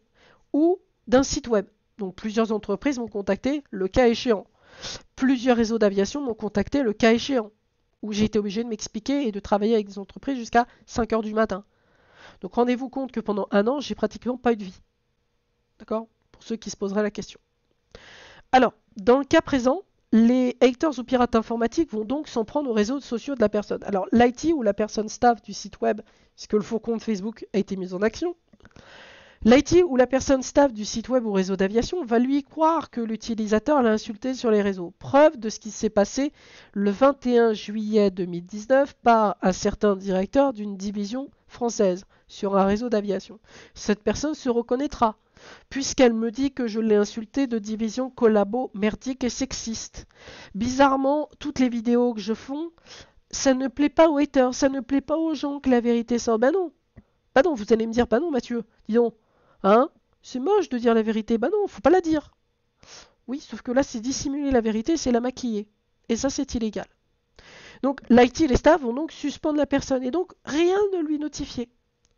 ou d'un site web. Donc plusieurs entreprises m'ont contacté le cas échéant. Plusieurs réseaux d'aviation m'ont contacté le cas échéant, où j'ai été obligé de m'expliquer et de travailler avec des entreprises jusqu'à 5 heures du matin. Donc rendez-vous compte que pendant un an, j'ai pratiquement pas eu de vie. D'accord Pour ceux qui se poseraient la question. Alors, dans le cas présent, les haters ou pirates informatiques vont donc s'en prendre aux réseaux sociaux de la personne. Alors l'IT ou la personne staff du site web, puisque le faux compte Facebook a été mis en action, l'IT ou la personne staff du site web ou réseau d'aviation va lui croire que l'utilisateur l'a insulté sur les réseaux. Preuve de ce qui s'est passé le 21 juillet 2019 par un certain directeur d'une division française sur un réseau d'aviation. Cette personne se reconnaîtra puisqu'elle me dit que je l'ai insulté de division collabo, merdique et sexiste. Bizarrement, toutes les vidéos que je fais, ça ne plaît pas aux haters, ça ne plaît pas aux gens que la vérité sort. Bah non, bah non, vous allez me dire, bah non Mathieu, dis donc, hein, c'est moche de dire la vérité, bah non, faut pas la dire. Oui, sauf que là, c'est dissimuler la vérité, c'est la maquiller. Et ça, c'est illégal. Donc, l'IT et les staff vont donc suspendre la personne et donc rien ne lui notifier.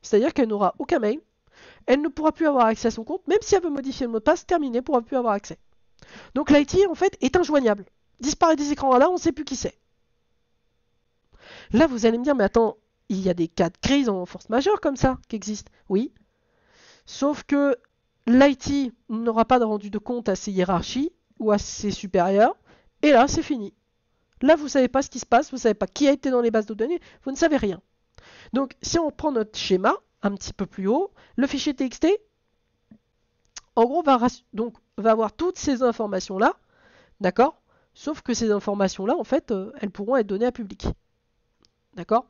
C'est-à-dire qu'elle n'aura aucun mail, elle ne pourra plus avoir accès à son compte, même si elle veut modifier le mot de passe, terminé, pourra plus avoir accès. Donc l'IT, en fait, est injoignable. Disparaît des écrans, là, on ne sait plus qui c'est. Là, vous allez me dire, mais attends, il y a des cas de crise en force majeure comme ça qui existent. Oui. Sauf que l'IT n'aura pas de rendu de compte à ses hiérarchies ou à ses supérieurs. Et là, c'est fini. Là, vous ne savez pas ce qui se passe, vous ne savez pas qui a été dans les bases de données, vous ne savez rien. Donc, si on prend notre schéma, un petit peu plus haut, le fichier TXT, en gros, va, donc, va avoir toutes ces informations-là, d'accord Sauf que ces informations-là, en fait, euh, elles pourront être données à public. D'accord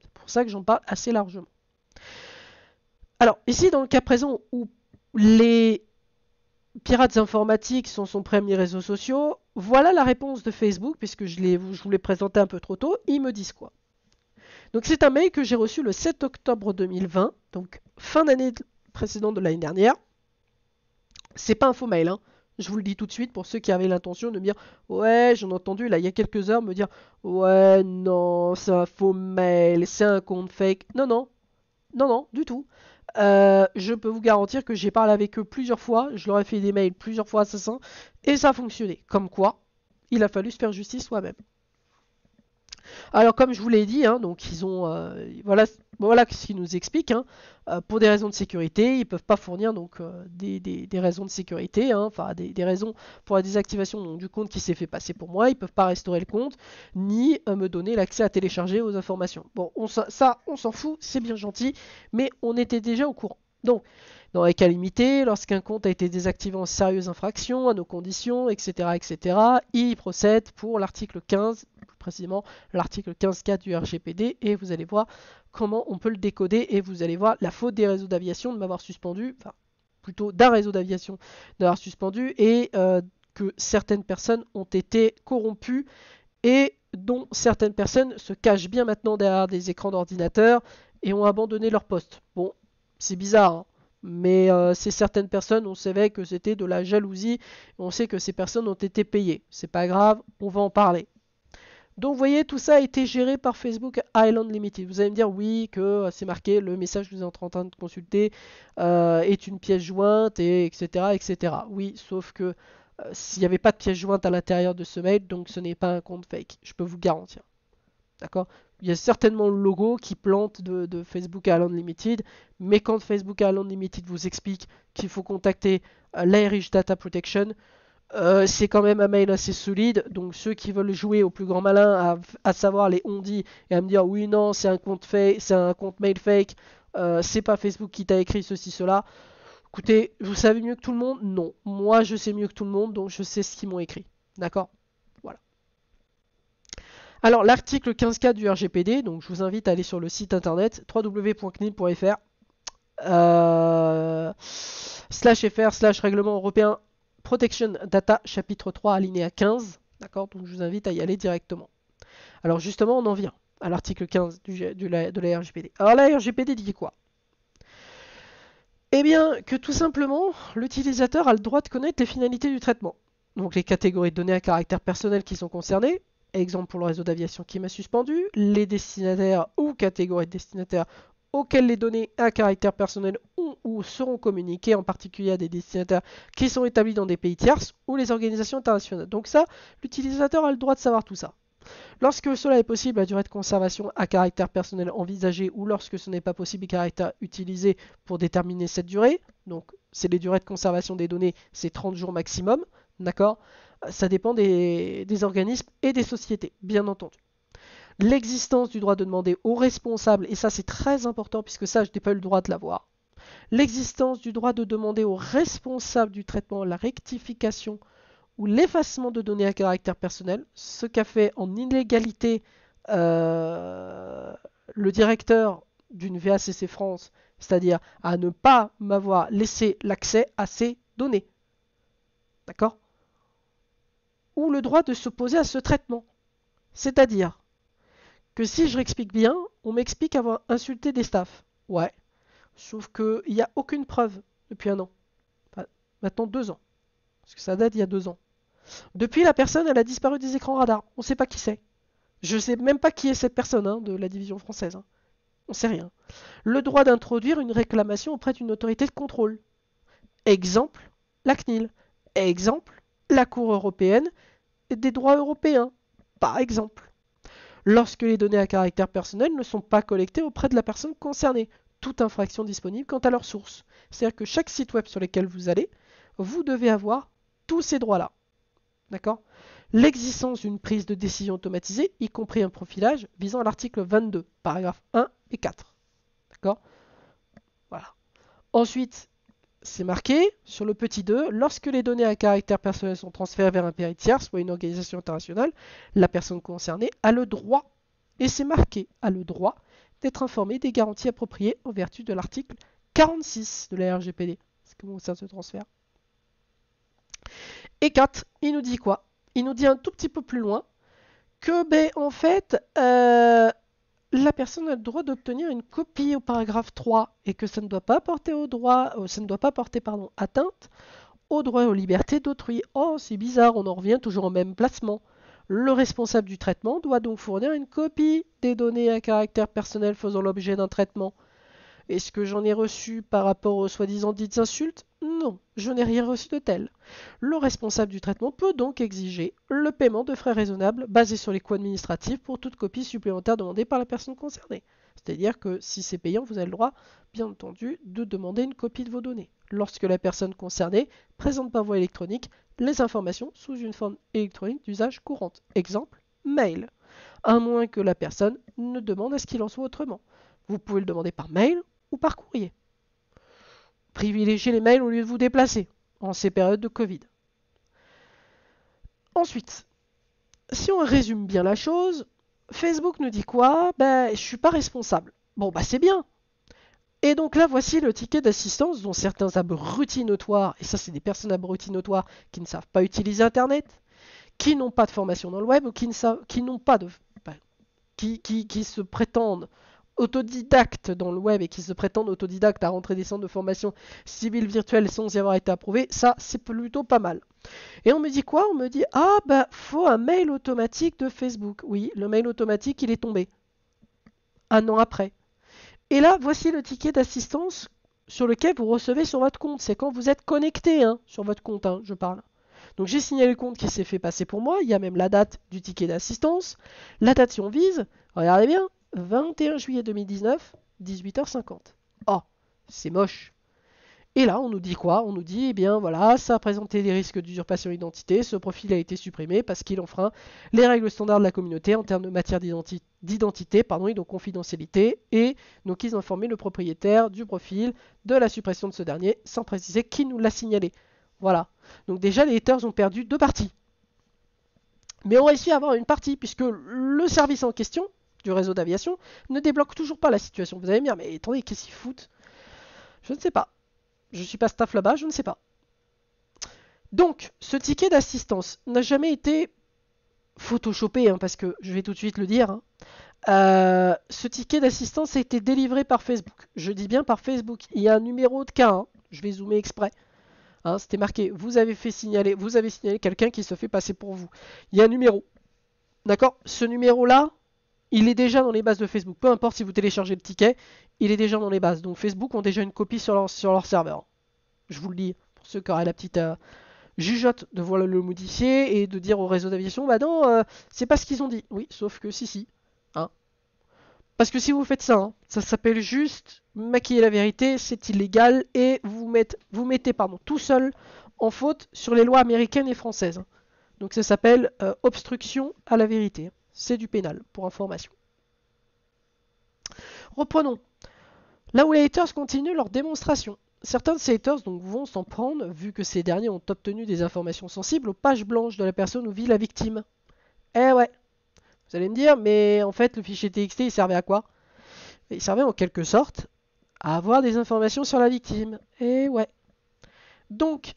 C'est pour ça que j'en parle assez largement. Alors, ici, dans le cas présent où les pirates informatiques sont son premier réseau sociaux, voilà la réponse de Facebook, puisque je, je vous l'ai présenté un peu trop tôt. Ils me disent quoi donc c'est un mail que j'ai reçu le 7 octobre 2020, donc fin d'année précédente de l'année dernière. C'est pas un faux mail, hein. Je vous le dis tout de suite pour ceux qui avaient l'intention de me dire Ouais, j'en ai entendu là il y a quelques heures me dire Ouais, non, c'est un faux mail, c'est un compte fake. Non, non, non, non, du tout. Euh, je peux vous garantir que j'ai parlé avec eux plusieurs fois, je leur ai fait des mails plusieurs fois assassins, et ça a fonctionné. Comme quoi, il a fallu se faire justice soi-même. Alors comme je vous l'ai dit, hein, donc ils ont euh, voilà voilà ce qu'ils nous expliquent. Hein. Euh, pour des raisons de sécurité, ils ne peuvent pas fournir donc euh, des, raisons de sécurité, hein, enfin des, raisons pour la désactivation du compte qui s'est fait passer pour moi. Ils ne peuvent pas restaurer le compte ni me donner l'accès à télécharger aux informations. Bon, on, ça on s'en fout, c'est bien gentil, mais on était déjà au courant. Donc, dans les cas limités, lorsqu'un compte a été désactivé en sérieuse infraction à nos conditions, etc., etc., il procède pour l'article 15 précisément l'article 15.4 du RGPD et vous allez voir comment on peut le décoder et vous allez voir la faute des réseaux d'aviation de m'avoir suspendu, enfin plutôt d'un réseau d'aviation d'avoir suspendu et euh, que certaines personnes ont été corrompues et dont certaines personnes se cachent bien maintenant derrière des écrans d'ordinateur et ont abandonné leur poste. Bon, c'est bizarre, hein, mais euh, c'est certaines personnes, on savait que c'était de la jalousie, on sait que ces personnes ont été payées. C'est pas grave, on va en parler. Donc vous voyez, tout ça a été géré par Facebook Island Limited. Vous allez me dire oui, que euh, c'est marqué, le message que vous êtes en train de consulter euh, est une pièce jointe, et etc. etc. Oui, sauf que euh, s'il n'y avait pas de pièce jointe à l'intérieur de ce mail, donc ce n'est pas un compte fake, je peux vous garantir. D'accord Il y a certainement le logo qui plante de, Facebook Island Limited, mais quand Facebook Island Limited vous explique qu'il faut contacter lairish Data Protection, euh, c'est quand même un mail assez solide, donc ceux qui veulent jouer au plus grand malin, à, savoir les on-dit, et à me dire oui, non, c'est un compte fake, c'est un compte mail fake, euh, c'est pas Facebook qui t'a écrit ceci, cela. Écoutez, vous savez mieux que tout le monde Non. Moi, je sais mieux que tout le monde, donc je sais ce qu'ils m'ont écrit. D'accord Voilà. Alors, l'article 15K du RGPD, donc je vous invite à aller sur le site internet www.cnil.fr. Euh, slash fr slash règlement européen Protection Data, chapitre 3, alinéa 15. D'accord Donc je vous invite à y aller directement. Alors justement, on en vient à l'article 15 du, de la RGPD. Alors la RGPD dit quoi Eh bien, que tout simplement, l'utilisateur a le droit de connaître les finalités du traitement. Donc les catégories de données à caractère personnel qui sont concernées, exemple pour le réseau d'aviation qui m'a suspendu, les destinataires ou catégories de destinataires auxquelles les données à caractère personnel ont ou seront communiquées, en particulier à des destinataires qui sont établis dans des pays tierces ou les organisations internationales. Donc ça, l'utilisateur a le droit de savoir tout ça. Lorsque cela est possible, la durée de conservation à caractère personnel envisagée ou lorsque ce n'est pas possible, les caractères utilisés pour déterminer cette durée, donc c'est les durées de conservation des données, c'est 30 jours maximum, d'accord Ça dépend des organismes et des sociétés, bien entendu l'existence du droit de demander aux responsables, et ça c'est très important puisque ça je n'ai pas eu le droit de l'avoir, l'existence du droit de demander aux responsables du traitement la rectification ou l'effacement de données à caractère personnel, ce qu'a fait en illégalité euh, le directeur d'une VACC France, c'est-à-dire à ne pas m'avoir laissé l'accès à ces données. D'accord Ou le droit de s'opposer à ce traitement. C'est-à-dire que si je réexplique bien, on m'explique avoir insulté des staffs. Ouais. Sauf qu'il n'y a aucune preuve depuis un an. maintenant deux ans. Parce que ça date il y a deux ans. Depuis, la personne, elle a disparu des écrans radars. On ne sait pas qui c'est. Je ne sais même pas qui est cette personne hein, de la division française. Hein. On ne sait rien. Le droit d'introduire une réclamation auprès d'une autorité de contrôle. Exemple, la CNIL. Exemple, la Cour européenne des droits européens. Par exemple lorsque les données à caractère personnel ne sont pas collectées auprès de la personne concernée, toute infraction disponible quant à leur source. C'est-à-dire que chaque site web sur lequel vous allez, vous devez avoir tous ces droits-là. D'accord L'existence d'une prise de décision automatisée, y compris un profilage visant l'article 22, paragraphe 1 et 4. D'accord Voilà. Ensuite, c'est marqué sur le petit 2, lorsque les données à caractère personnel sont transférées vers un pays tiers, soit une organisation internationale, la personne concernée a le droit, et c'est marqué, a le droit d'être informée des garanties appropriées en vertu de l'article 46 de la RGPD. Ce que concerne ce transfert. Et 4, il nous dit quoi Il nous dit un tout petit peu plus loin que, ben, en fait, euh, la personne a le droit d'obtenir une copie au paragraphe 3 et que ça ne doit pas porter au droit, euh, ça ne doit pas porter atteinte au droit et aux libertés d'autrui. Oh, c'est bizarre, on en revient toujours au même placement. Le responsable du traitement doit donc fournir une copie des données à caractère personnel faisant l'objet d'un traitement. Est-ce que j'en ai reçu par rapport aux soi-disant dites insultes Non, je n'ai rien reçu de tel. Le responsable du traitement peut donc exiger le paiement de frais raisonnables basés sur les coûts administratifs pour toute copie supplémentaire demandée par la personne concernée. C'est-à-dire que si c'est payant, vous avez le droit, bien entendu, de demander une copie de vos données. Lorsque la personne concernée présente par voie électronique les informations sous une forme électronique d'usage courante. Exemple, mail. À moins que la personne ne demande à ce qu'il en soit autrement. Vous pouvez le demander par mail, ou par courrier. Privilégiez les mails au lieu de vous déplacer en ces périodes de Covid. Ensuite, si on résume bien la chose, Facebook nous dit quoi Ben, je suis pas responsable. Bon, bah c'est bien. Et donc là, voici le ticket d'assistance dont certains abrutis notoires, et ça c'est des personnes abrutis notoires qui ne savent pas utiliser Internet, qui n'ont pas de formation dans le web, ou qui n'ont pas de... qui, qui, qui se prétendent autodidactes dans le web et qui se prétendent autodidactes à rentrer des centres de formation civile virtuelle sans y avoir été approuvé, ça c'est plutôt pas mal. Et on me dit quoi On me dit ah bah faut un mail automatique de Facebook. Oui, le mail automatique il est tombé un an après. Et là voici le ticket d'assistance sur lequel vous recevez sur votre compte. C'est quand vous êtes connecté hein, sur votre compte, hein, je parle. Donc j'ai signé le compte qui s'est fait passer pour moi, il y a même la date du ticket d'assistance, la date si on vise, regardez bien, 21 juillet 2019, 18h50. Oh, c'est moche. Et là, on nous dit quoi On nous dit, eh bien voilà, ça a présenté des risques d'usurpation d'identité, ce profil a été supprimé parce qu'il enfreint les règles standards de la communauté en termes de matière d'identité pardon, et de confidentialité, et donc ils ont informé le propriétaire du profil de la suppression de ce dernier sans préciser qui nous l'a signalé. Voilà. Donc déjà, les haters ont perdu deux parties. Mais on réussit à avoir une partie puisque le service en question du réseau d'aviation ne débloque toujours pas la situation. Vous allez me dire, mais attendez, qu'est-ce qu'ils foutent Je ne sais pas. Je ne suis pas staff là-bas, je ne sais pas. Donc, ce ticket d'assistance n'a jamais été photoshopé, hein, parce que je vais tout de suite le dire. Hein. Euh, ce ticket d'assistance a été délivré par Facebook. Je dis bien par Facebook. Il y a un numéro de cas. Hein. Je vais zoomer exprès. C'était marqué. Vous avez fait signaler. Vous avez signalé quelqu'un qui se fait passer pour vous. Il y a un numéro. D'accord Ce numéro-là, il est déjà dans les bases de Facebook. Peu importe si vous téléchargez le ticket, il est déjà dans les bases. Donc Facebook ont déjà une copie sur leur, sur leur serveur. Je vous le dis, pour ceux qui auraient la petite euh, jugeote de voir le modifier et de dire au réseau d'aviation, bah non, euh, c'est pas ce qu'ils ont dit. Oui, sauf que si, si. Hein. Parce que si vous faites ça, hein, ça s'appelle juste maquiller la vérité, c'est illégal et vous, mettez, vous mettez pardon, tout seul en faute sur les lois américaines et françaises. Donc ça s'appelle euh, obstruction à la vérité c'est du pénal, pour information. Reprenons. Là où les haters continuent leur démonstration. Certains de ces haters vont s'en prendre, vu que ces derniers ont obtenu des informations sensibles aux pages blanches de la personne où vit la victime. Eh ouais Vous allez me dire, mais en fait, le fichier TXT, il servait à quoi Il servait en quelque sorte à avoir des informations sur la victime. Eh ouais Donc,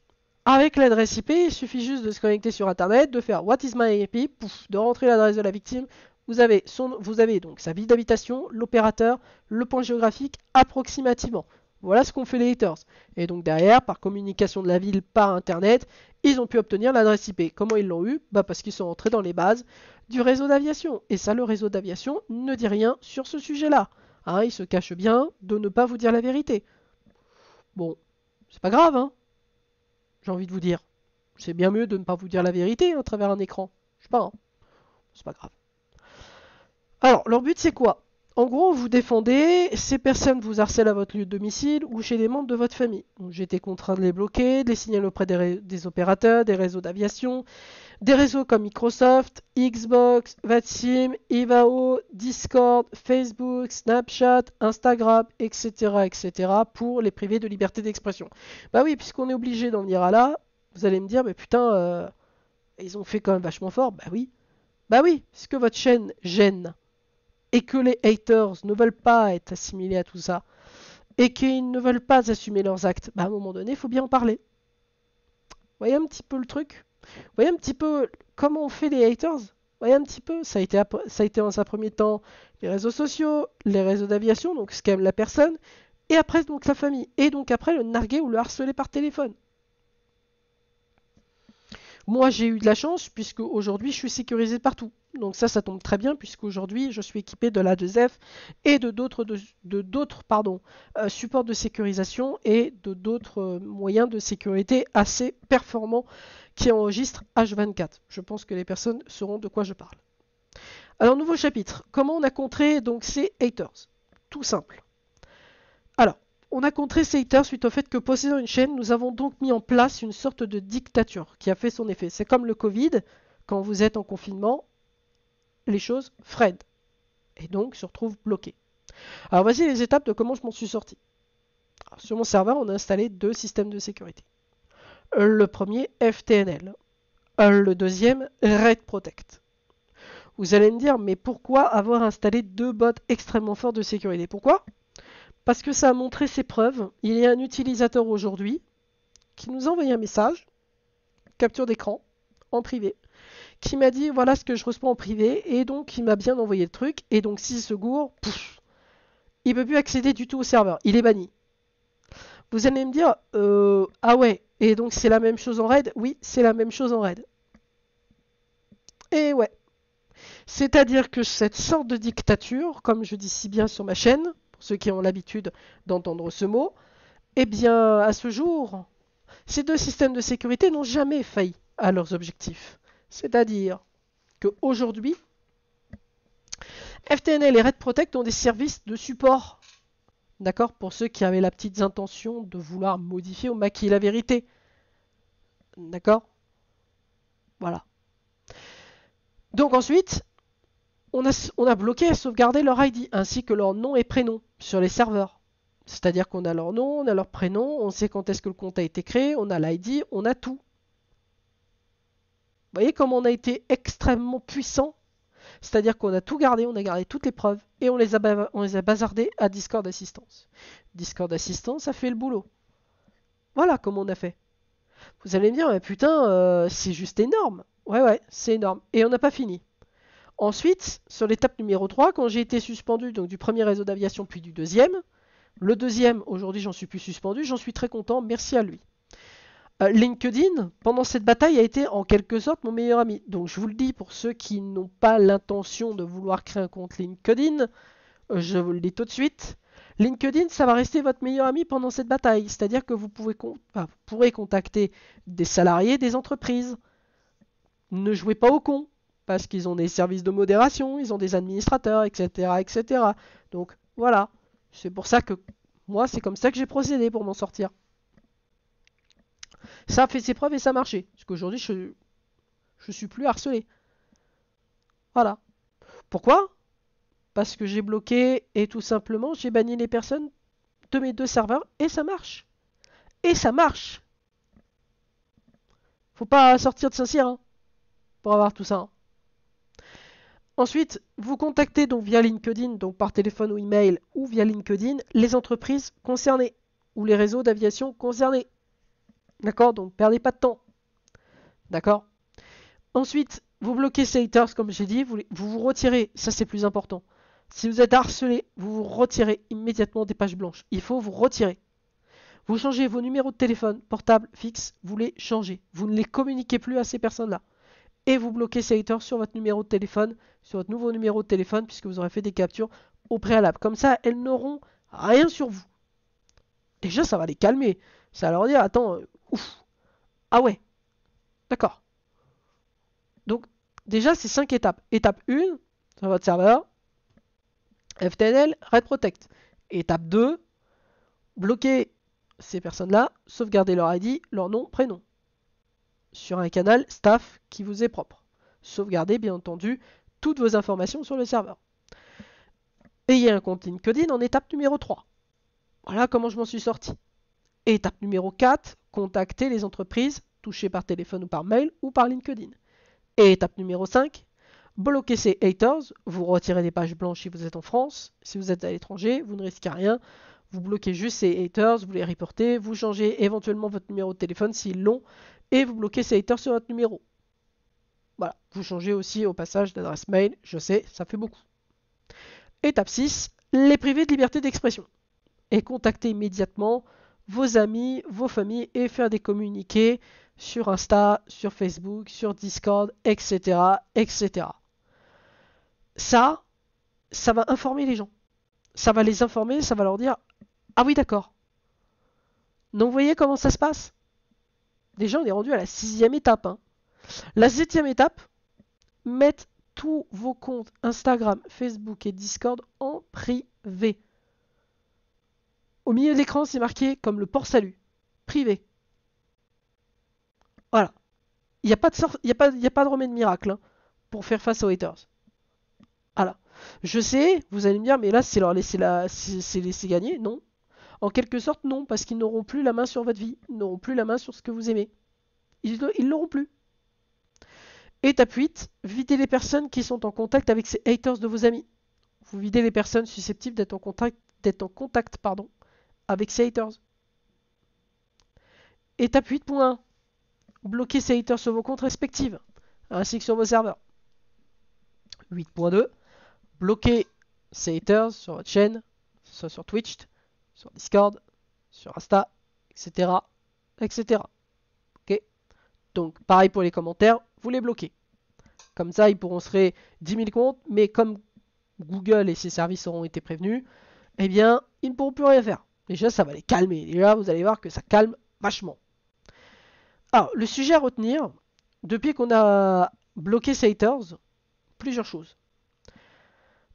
avec l'adresse IP, il suffit juste de se connecter sur Internet, de faire What is my IP, de rentrer l'adresse de la victime. Vous avez, son, vous avez donc sa ville d'habitation, l'opérateur, le point géographique approximativement. Voilà ce qu'ont fait les haters. Et donc derrière, par communication de la ville par Internet, ils ont pu obtenir l'adresse IP. Comment ils l'ont eu bah Parce qu'ils sont rentrés dans les bases du réseau d'aviation. Et ça, le réseau d'aviation ne dit rien sur ce sujet-là. Hein, il se cache bien de ne pas vous dire la vérité. Bon, c'est pas grave, hein j'ai envie de vous dire. C'est bien mieux de ne pas vous dire la vérité hein, à travers un écran. Je sais pas, hein. c'est pas grave. Alors, leur but c'est quoi en gros, vous défendez, ces personnes vous harcèlent à votre lieu de domicile ou chez des membres de votre famille. J'étais contraint de les bloquer, de les signaler auprès des, opérateurs, des réseaux d'aviation, des réseaux comme Microsoft, Xbox, Vatsim, Ivao, Discord, Facebook, Snapchat, Instagram, etc., etc., pour les priver de liberté d'expression. Bah oui, puisqu'on est obligé d'en venir à là, vous allez me dire, mais putain, euh, ils ont fait quand même vachement fort. Bah oui, bah oui, puisque votre chaîne gêne et que les haters ne veulent pas être assimilés à tout ça, et qu'ils ne veulent pas assumer leurs actes, bah à un moment donné, il faut bien en parler. voyez un petit peu le truc voyez un petit peu comment on fait les haters voyez un petit peu ça a, été, ça a été en un premier temps les réseaux sociaux, les réseaux d'aviation, donc ce qu'aime la personne, et après donc la famille, et donc après le narguer ou le harceler par téléphone. Moi, j'ai eu de la chance puisque aujourd'hui, je suis sécurisé partout. Donc ça, ça tombe très bien puisque aujourd'hui, je suis équipé de l'A2F et de d'autres de, euh, supports de sécurisation et de d'autres euh, moyens de sécurité assez performants qui enregistrent H24. Je pense que les personnes sauront de quoi je parle. Alors, nouveau chapitre. Comment on a contré donc ces haters Tout simple. On a contré ces suite au fait que possédant une chaîne, nous avons donc mis en place une sorte de dictature qui a fait son effet. C'est comme le Covid, quand vous êtes en confinement, les choses freinent et donc se retrouvent bloquées. Alors voici les étapes de comment je m'en suis sorti. sur mon serveur, on a installé deux systèmes de sécurité. Le premier, FTNL. Le deuxième, Red Protect. Vous allez me dire, mais pourquoi avoir installé deux bots extrêmement forts de sécurité Pourquoi parce que ça a montré ses preuves. Il y a un utilisateur aujourd'hui qui nous a envoyé un message, capture d'écran, en privé, qui m'a dit voilà ce que je reçois en privé, et donc il m'a bien envoyé le truc, et donc s'il se gourre, pouf, il ne peut plus accéder du tout au serveur, il est banni. Vous allez me dire, euh, ah ouais, et donc c'est la même chose en raid Oui, c'est la même chose en raid. Et ouais. C'est-à-dire que cette sorte de dictature, comme je dis si bien sur ma chaîne, ceux qui ont l'habitude d'entendre ce mot, eh bien, à ce jour, ces deux systèmes de sécurité n'ont jamais failli à leurs objectifs. C'est-à-dire qu'aujourd'hui, FTNL et Red Protect ont des services de support. D'accord Pour ceux qui avaient la petite intention de vouloir modifier ou maquiller la vérité. D'accord Voilà. Donc ensuite, on a, bloqué et sauvegardé leur ID ainsi que leur nom et prénom sur les serveurs. C'est-à-dire qu'on a leur nom, on a leur prénom, on sait quand est-ce que le compte a été créé, on a l'ID, on a tout. Vous voyez comme on a été extrêmement puissant c'est-à-dire qu'on a tout gardé, on a gardé toutes les preuves et on les a, on bazardées à Discord Assistance. Discord Assistance a fait le boulot. Voilà comment on a fait. Vous allez me dire, mais putain, euh, c'est juste énorme. Ouais, ouais, c'est énorme. Et on n'a pas fini. Ensuite, sur l'étape numéro 3, quand j'ai été suspendu donc, du premier réseau d'aviation puis du deuxième, le deuxième, aujourd'hui j'en suis plus suspendu, j'en suis très content, merci à lui. Euh, LinkedIn, pendant cette bataille, a été en quelque sorte mon meilleur ami. Donc je vous le dis, pour ceux qui n'ont pas l'intention de vouloir créer un compte LinkedIn, je vous le dis tout de suite, LinkedIn, ça va rester votre meilleur ami pendant cette bataille. C'est-à-dire que vous, pouvez vous pourrez contacter des salariés, des entreprises. Ne jouez pas au con parce qu'ils ont des services de modération, ils ont des administrateurs, etc. etc. Donc voilà, c'est pour ça que moi, c'est comme ça que j'ai procédé pour m'en sortir. Ça a fait ses preuves et ça a marché, parce qu'aujourd'hui, je, je suis plus harcelé. Voilà. Pourquoi Parce que j'ai bloqué et tout simplement, j'ai banni les personnes de mes deux serveurs et ça marche. Et ça marche faut pas sortir de Saint-Cyr hein, pour avoir tout ça. Hein. Ensuite, vous contactez donc via LinkedIn, donc par téléphone ou email ou via LinkedIn, les entreprises concernées ou les réseaux d'aviation concernés. D'accord Donc perdez pas de temps. D'accord Ensuite, vous bloquez ces haters, comme j'ai dit, vous, vous, vous retirez, ça c'est plus important. Si vous êtes harcelé, vous vous retirez immédiatement des pages blanches. Il faut vous retirer. Vous changez vos numéros de téléphone, portable, fixe, vous les changez. Vous ne les communiquez plus à ces personnes-là et vous bloquez ces haters sur votre numéro de téléphone, sur votre nouveau numéro de téléphone, puisque vous aurez fait des captures au préalable. Comme ça, elles n'auront rien sur vous. Déjà, ça va les calmer. Ça va leur dire, attends, euh, ouf. Ah ouais. D'accord. Donc, déjà, c'est cinq étapes. Étape 1, sur votre serveur, FTNL, Red Protect. Étape 2, bloquer ces personnes-là, sauvegarder leur ID, leur nom, prénom sur un canal staff qui vous est propre. Sauvegardez bien entendu toutes vos informations sur le serveur. Ayez un compte LinkedIn en étape numéro 3. Voilà comment je m'en suis sorti. Étape numéro 4, contacter les entreprises touchées par téléphone ou par mail ou par LinkedIn. Et étape numéro 5, bloquez ces haters, vous retirez des pages blanches si vous êtes en France, si vous êtes à l'étranger, vous ne risquez rien, vous bloquez juste ces haters, vous les reportez, vous changez éventuellement votre numéro de téléphone s'ils l'ont, et vous bloquez ces haters sur votre numéro. Voilà, vous changez aussi au passage d'adresse mail, je sais, ça fait beaucoup. Étape 6, les privés de liberté d'expression. Et contactez immédiatement vos amis, vos familles et faire des communiqués sur Insta, sur Facebook, sur Discord, etc. etc. Ça, ça va informer les gens. Ça va les informer, ça va leur dire Ah oui, d'accord. Donc, vous voyez comment ça se passe Déjà, on est rendu à la sixième étape. Hein. La septième étape, mettre tous vos comptes Instagram, Facebook et Discord en privé. Au milieu de l'écran, c'est marqué comme le port salut. Privé. Voilà. Il n'y a, a, pas, a pas de remède miracle hein, pour faire face aux haters. Voilà. Je sais, vous allez me dire, mais là, c'est leur laisser la, c'est laisser gagner. Non, en quelque sorte, non, parce qu'ils n'auront plus la main sur votre vie, ils n'auront plus la main sur ce que vous aimez. Ils l'auront plus. Étape 8, videz les personnes qui sont en contact avec ces haters de vos amis. Vous videz les personnes susceptibles d'être en contact, d'être en contact pardon, avec ces haters. Étape 8.1, bloquez ces haters sur vos comptes respectifs, ainsi que sur vos serveurs. 8.2, bloquez ces haters sur votre chaîne, soit sur Twitch, sur Discord, sur Insta, etc. etc. Ok Donc pareil pour les commentaires, vous les bloquez. Comme ça, ils pourront se créer 10 000 comptes, mais comme Google et ses services auront été prévenus, eh bien, ils ne pourront plus rien faire. Déjà, ça va les calmer. Déjà, vous allez voir que ça calme vachement. Alors, le sujet à retenir, depuis qu'on a bloqué Saters, plusieurs choses.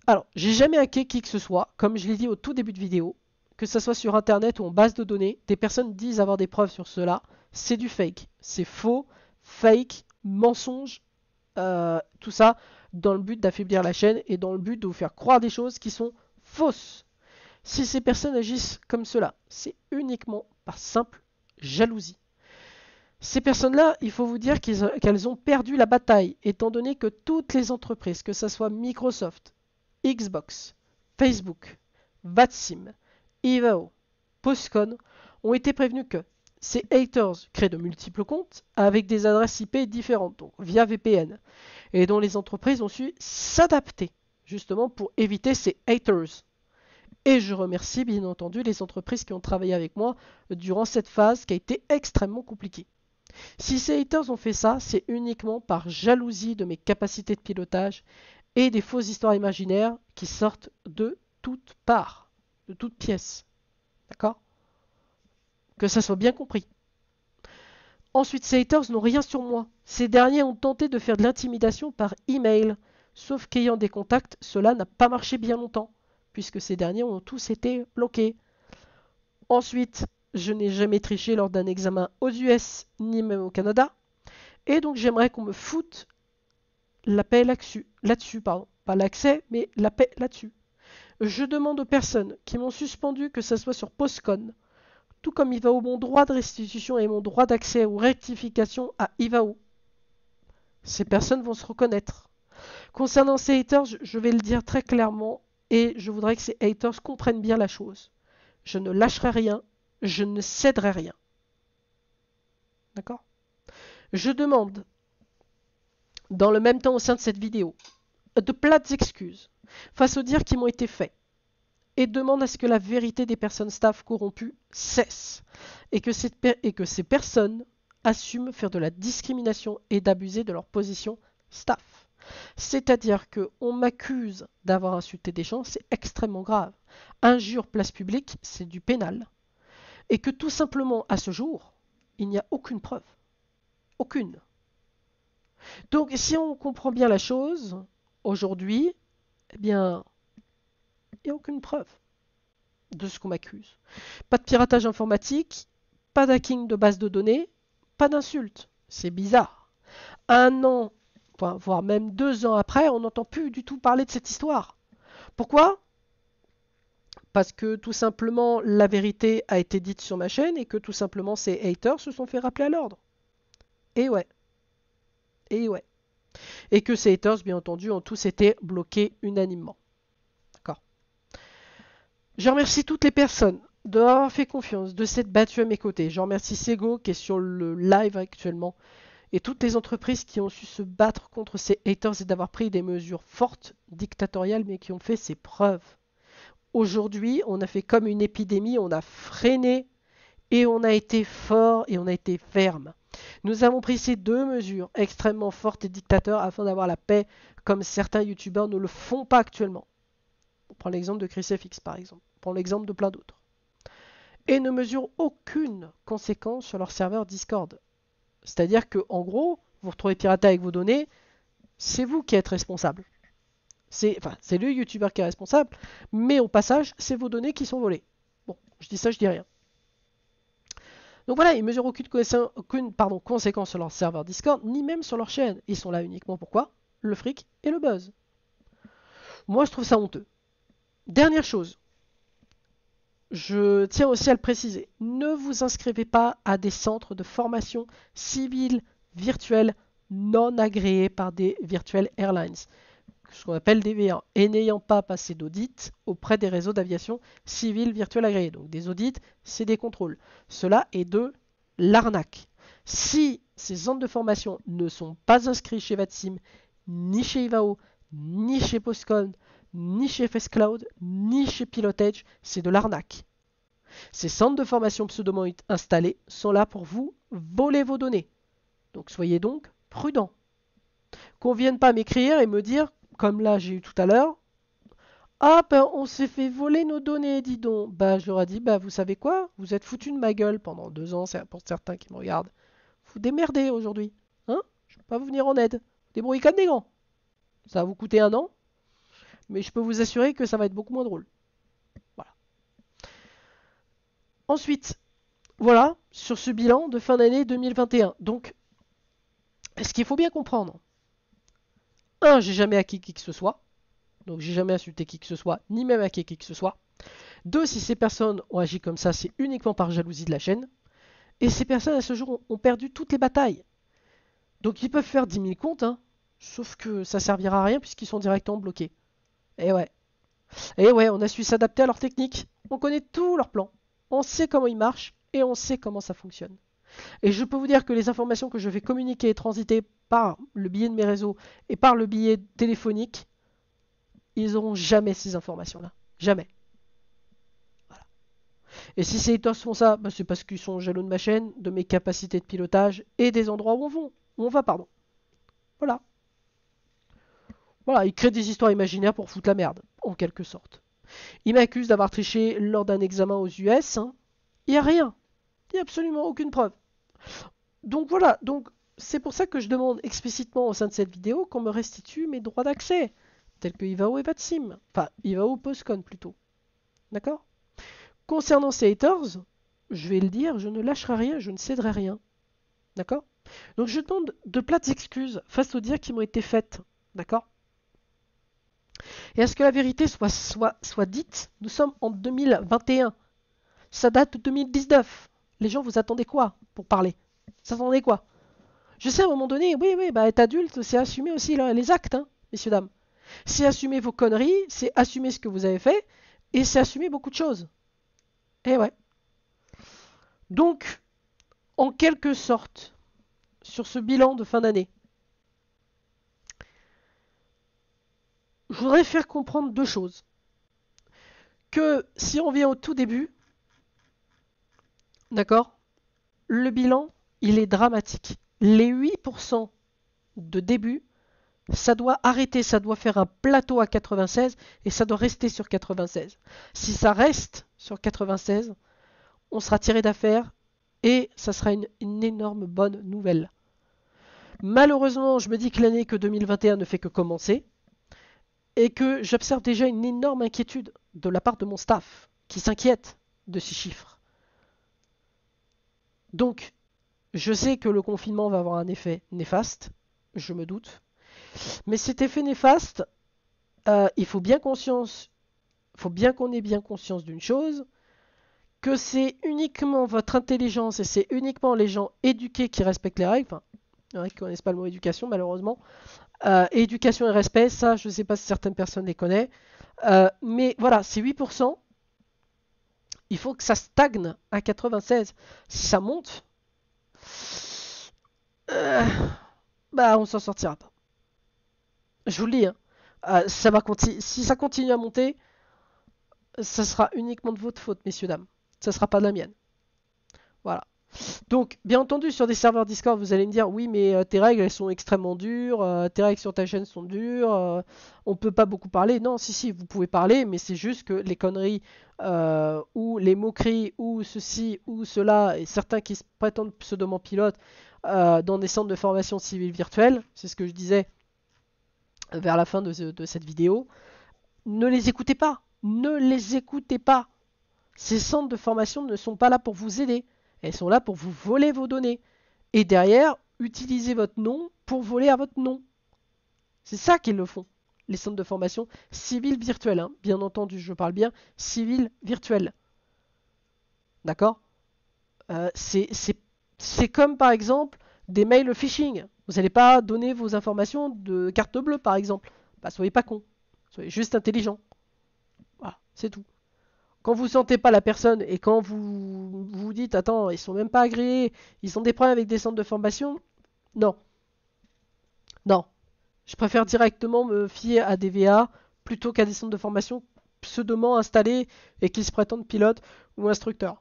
Alors, j'ai jamais hacké qui que ce soit, comme je l'ai dit au tout début de vidéo que ce soit sur Internet ou en base de données, des personnes disent avoir des preuves sur cela, c'est du fake. C'est faux, fake, mensonge, euh, tout ça, dans le but d'affaiblir la chaîne et dans le but de vous faire croire des choses qui sont fausses. Si ces personnes agissent comme cela, c'est uniquement par simple jalousie. Ces personnes-là, il faut vous dire qu'elles ont perdu la bataille, étant donné que toutes les entreprises, que ce soit Microsoft, Xbox, Facebook, Vatsim, Evo, Postcon ont été prévenus que ces haters créent de multiples comptes avec des adresses IP différentes, donc via VPN, et dont les entreprises ont su s'adapter justement pour éviter ces haters. Et je remercie bien entendu les entreprises qui ont travaillé avec moi durant cette phase qui a été extrêmement compliquée. Si ces haters ont fait ça, c'est uniquement par jalousie de mes capacités de pilotage et des fausses histoires imaginaires qui sortent de toutes parts de toute pièce. D'accord Que ça soit bien compris. Ensuite, ces haters n'ont rien sur moi. Ces derniers ont tenté de faire de l'intimidation par email. Sauf qu'ayant des contacts, cela n'a pas marché bien longtemps, puisque ces derniers ont tous été bloqués. Ensuite, je n'ai jamais triché lors d'un examen aux US, ni même au Canada. Et donc j'aimerais qu'on me foute la paix là-dessus. Là-dessus, pardon. Pas l'accès, mais la paix là-dessus. Je demande aux personnes qui m'ont suspendu que ce soit sur Postcon, tout comme IVAO, mon droit de restitution et mon droit d'accès ou rectification à IVAO. Ces personnes vont se reconnaître. Concernant ces haters, je vais le dire très clairement et je voudrais que ces haters comprennent bien la chose. Je ne lâcherai rien, je ne céderai rien. D'accord Je demande, dans le même temps au sein de cette vidéo, de plates excuses face aux dires qui m'ont été faits et demande à ce que la vérité des personnes staff corrompues cesse et que, ces personnes assument faire de la discrimination et d'abuser de leur position staff. C'est-à-dire qu'on m'accuse d'avoir insulté des gens, c'est extrêmement grave. Injure place publique, c'est du pénal. Et que tout simplement, à ce jour, il n'y a aucune preuve. Aucune. Donc si on comprend bien la chose, aujourd'hui, eh bien, il n'y a aucune preuve de ce qu'on m'accuse. Pas de piratage informatique, pas d'hacking de base de données, pas d'insulte. C'est bizarre. Un an, voire même deux ans après, on n'entend plus du tout parler de cette histoire. Pourquoi Parce que tout simplement la vérité a été dite sur ma chaîne et que tout simplement ces haters se sont fait rappeler à l'ordre. Et ouais. Et ouais. Et que ces haters, bien entendu, ont tous été bloqués unanimement. D'accord. Je remercie toutes les personnes d'avoir fait confiance, de s'être battu à mes côtés. Je remercie Sego qui est sur le live actuellement et toutes les entreprises qui ont su se battre contre ces haters et d'avoir pris des mesures fortes, dictatoriales, mais qui ont fait ses preuves. Aujourd'hui, on a fait comme une épidémie, on a freiné et on a été fort et on a été ferme. Nous avons pris ces deux mesures extrêmement fortes et dictateurs afin d'avoir la paix, comme certains youtubeurs ne le font pas actuellement. On prend l'exemple de Crucifix par exemple, on prend l'exemple de plein d'autres. Et ne mesurent aucune conséquence sur leur serveur Discord. C'est-à-dire que en gros, vous retrouvez piraté avec vos données, c'est vous qui êtes responsable. C'est enfin, le youtubeur qui est responsable, mais au passage, c'est vos données qui sont volées. Bon, je dis ça, je dis rien. Donc voilà, ils mesurent aucune, conséquence sur leur serveur Discord, ni même sur leur chaîne. Ils sont là uniquement pourquoi Le fric et le buzz. Moi, je trouve ça honteux. Dernière chose, je tiens aussi à le préciser, ne vous inscrivez pas à des centres de formation civile virtuelle non agréés par des virtuelles airlines ce qu'on appelle des VA, et n'ayant pas passé d'audit auprès des réseaux d'aviation civile virtuelle agréés. Donc des audits, c'est des contrôles. Cela est de l'arnaque. Si ces centres de formation ne sont pas inscrits chez VATSIM, ni chez IVAO, ni chez Postcon, ni chez FSCloud, ni chez Pilotage, c'est de l'arnaque. Ces centres de formation pseudo installés sont là pour vous voler vos données. Donc soyez donc prudents. Qu'on vienne pas m'écrire et me dire comme là j'ai eu tout à l'heure. Ah ben on s'est fait voler nos données, dis donc. Bah je leur ai dit, bah vous savez quoi Vous êtes foutu de ma gueule pendant deux ans, c'est pour certains qui me regardent. Vous démerdez aujourd'hui, hein Je peux pas vous venir en aide. Débrouillez comme des grands. Ça va vous coûter un an, mais je peux vous assurer que ça va être beaucoup moins drôle. Voilà. Ensuite, voilà sur ce bilan de fin d'année 2021. Donc, ce qu'il faut bien comprendre, 1. j'ai jamais acquis qui que ce soit. Donc j'ai jamais insulté qui que ce soit, ni même acquis qui que ce soit. Deux, si ces personnes ont agi comme ça, c'est uniquement par jalousie de la chaîne. Et ces personnes, à ce jour, ont perdu toutes les batailles. Donc ils peuvent faire 10 000 comptes, hein. sauf que ça servira à rien puisqu'ils sont directement bloqués. Et eh ouais. Et eh ouais, on a su s'adapter à leur technique. On connaît tous leurs plans. On sait comment ils marchent et on sait comment ça fonctionne. Et je peux vous dire que les informations que je vais communiquer et transiter par le biais de mes réseaux et par le biais téléphonique, ils n'auront jamais ces informations-là. Jamais. Voilà. Et si ces haters font ça, bah, c'est parce qu'ils sont jaloux de ma chaîne, de mes capacités de pilotage et des endroits où on va. pardon. Voilà. Voilà, ils créent des histoires imaginaires pour foutre la merde, en quelque sorte. Ils m'accusent d'avoir triché lors d'un examen aux US. Hein. Il n'y a rien. Il n'y a absolument aucune preuve. Donc voilà, donc c'est pour ça que je demande explicitement au sein de cette vidéo qu'on me restitue mes droits d'accès, tels que IVAO et VATSIM. Enfin, IVAO PostCon plutôt. D'accord Concernant ces haters, je vais le dire, je ne lâcherai rien, je ne céderai rien. D'accord Donc je demande de plates excuses face aux dires qui m'ont été faites. D'accord Et à ce que la vérité soit, soit, soit dite, nous sommes en 2021. Ça date de 2019. Les gens, vous attendez quoi pour parler Vous attendez quoi Je sais, à un moment donné, oui, oui, bah, être adulte, c'est assumer aussi les actes, hein, messieurs, dames. C'est assumer vos conneries, c'est assumer ce que vous avez fait, et c'est assumer beaucoup de choses. Eh ouais. Donc, en quelque sorte, sur ce bilan de fin d'année, je voudrais faire comprendre deux choses. Que si on vient au tout début, D'accord Le bilan, il est dramatique. Les 8% de début, ça doit arrêter, ça doit faire un plateau à 96 et ça doit rester sur 96. Si ça reste sur 96, on sera tiré d'affaire et ça sera une, une, énorme bonne nouvelle. Malheureusement, je me dis que l'année que 2021 ne fait que commencer et que j'observe déjà une énorme inquiétude de la part de mon staff qui s'inquiète de ces chiffres. Donc, je sais que le confinement va avoir un effet néfaste, je me doute. Mais cet effet néfaste, euh, il faut bien conscience, faut bien qu'on ait bien conscience d'une chose, que c'est uniquement votre intelligence et c'est uniquement les gens éduqués qui respectent les règles, enfin, il qui connaissent pas le mot éducation malheureusement, euh, éducation et respect, ça je ne sais pas si certaines personnes les connaissent, euh, mais voilà, c'est 8%, il faut que ça stagne à 96. Si ça monte, euh, bah on s'en sortira pas. Je vous le dis, hein. euh, Si ça continue à monter, ça sera uniquement de votre faute, messieurs dames. Ça sera pas de la mienne. Voilà. Donc, bien entendu, sur des serveurs Discord, vous allez me dire oui, mais euh, tes règles elles sont extrêmement dures, euh, tes règles sur ta chaîne sont dures, euh, on peut pas beaucoup parler. Non, si, si, vous pouvez parler, mais c'est juste que les conneries ou les moqueries ou ceci ou cela, et certains qui se prétendent pseudo pilotes dans des centres de formation civile virtuelle, c'est ce que je disais vers la fin de cette vidéo, ne les écoutez pas, ne les écoutez pas. Ces centres de formation ne sont pas là pour vous aider. Elles sont là pour vous voler vos données. Et derrière, utiliser votre nom pour voler à votre nom. C'est ça qu'ils le font, les centres de formation civils virtuels. Hein. Bien entendu, je parle bien civils virtuels. D'accord euh, C'est comme par exemple des mails phishing. Vous n'allez pas donner vos informations de carte bleue par exemple. Bah, soyez pas con. Soyez juste intelligent. Voilà, c'est tout quand vous sentez pas la personne et quand vous vous dites attends ils sont même pas agréés, ils ont des problèmes avec des centres de formation, non, non, je préfère directement me fier à des VA plutôt qu'à des centres de formation pseudomant installés et qui se prétendent pilotes ou instructeurs.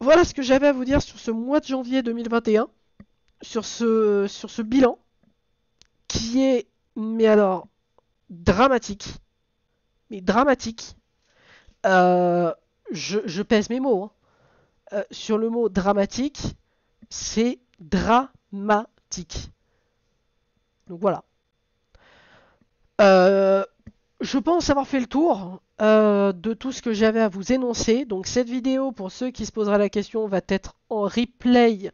Voilà ce que j'avais à vous dire sur ce mois de janvier 2021, sur ce, sur ce bilan qui est, mais alors, dramatique, mais dramatique, euh, je, pèse mes mots. Hein. Euh, sur le mot dramatique, c'est dramatique. Donc voilà. Euh, je pense avoir fait le tour de tout ce que j'avais à vous énoncer. Donc cette vidéo, pour ceux qui se poseraient la question, va être en replay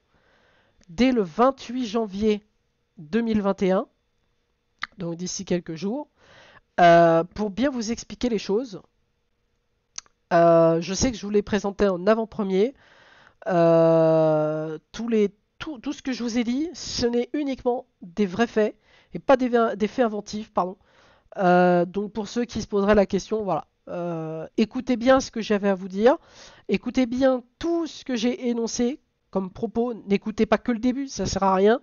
dès le 28 janvier 2021. Donc d'ici quelques jours. pour bien vous expliquer les choses. Euh, je sais que je vous l'ai présenté en avant-premier. Euh, tout, ce que je vous ai dit, ce n'est uniquement des vrais faits et pas des, faits inventifs, pardon. Euh, donc pour ceux qui se poseraient la question, voilà. écoutez bien ce que j'avais à vous dire, écoutez bien tout ce que j'ai énoncé comme propos, n'écoutez pas que le début, ça sert à rien.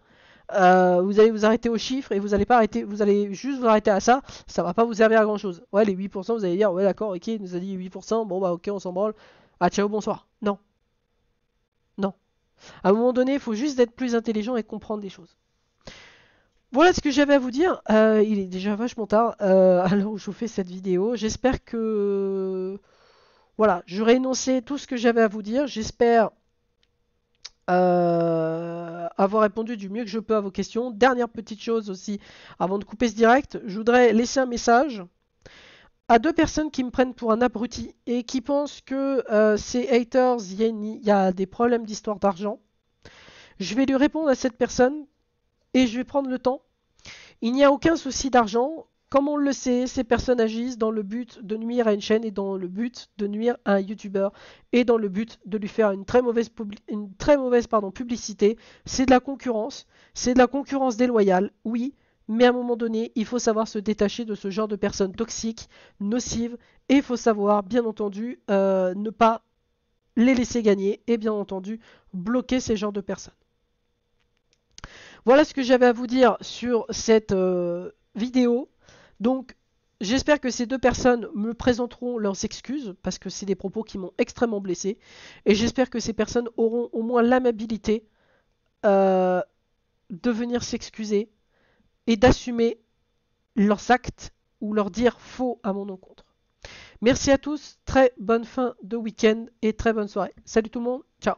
Euh, vous allez vous arrêter aux chiffres et vous allez pas arrêter, vous allez juste vous arrêter à ça, ça va pas vous servir à grand chose. Ouais, les 8%, vous allez dire, ouais, d'accord, ok, il nous a dit 8%, bon bah ok, on s'en branle. Ah, ciao, bonsoir. Non. Non. À un moment donné, il faut juste être plus intelligent et comprendre des choses. Voilà ce que j'avais à vous dire. Euh, il est déjà vachement tard euh, Alors, je vous fais cette vidéo. J'espère que. Voilà, j'aurais énoncé tout ce que j'avais à vous dire. J'espère euh, avoir répondu du mieux que je peux à vos questions. Dernière petite chose aussi, avant de couper ce direct, je voudrais laisser un message à deux personnes qui me prennent pour un abruti et qui pensent que c'est euh, ces haters, il y, a des problèmes d'histoire d'argent. Je vais lui répondre à cette personne et je vais prendre le temps. Il n'y a aucun souci d'argent. Comme on le sait, ces personnes agissent dans le but de nuire à une chaîne et dans le but de nuire à un youtubeur et dans le but de lui faire une très mauvaise, une publicité. C'est de la concurrence, c'est de la concurrence déloyale, oui, mais à un moment donné, il faut savoir se détacher de ce genre de personnes toxiques, nocives, et il faut savoir, bien entendu, euh, ne pas les laisser gagner et bien entendu bloquer ces genres de personnes. Voilà ce que j'avais à vous dire sur cette euh, vidéo. Donc, J'espère que ces deux personnes me présenteront leurs excuses, parce que c'est des propos qui m'ont extrêmement blessé. Et j'espère que ces personnes auront au moins l'amabilité euh, de venir s'excuser et d'assumer leurs actes ou leur dire faux à mon encontre. Merci à tous, très bonne fin de week-end et très bonne soirée. Salut tout le monde, ciao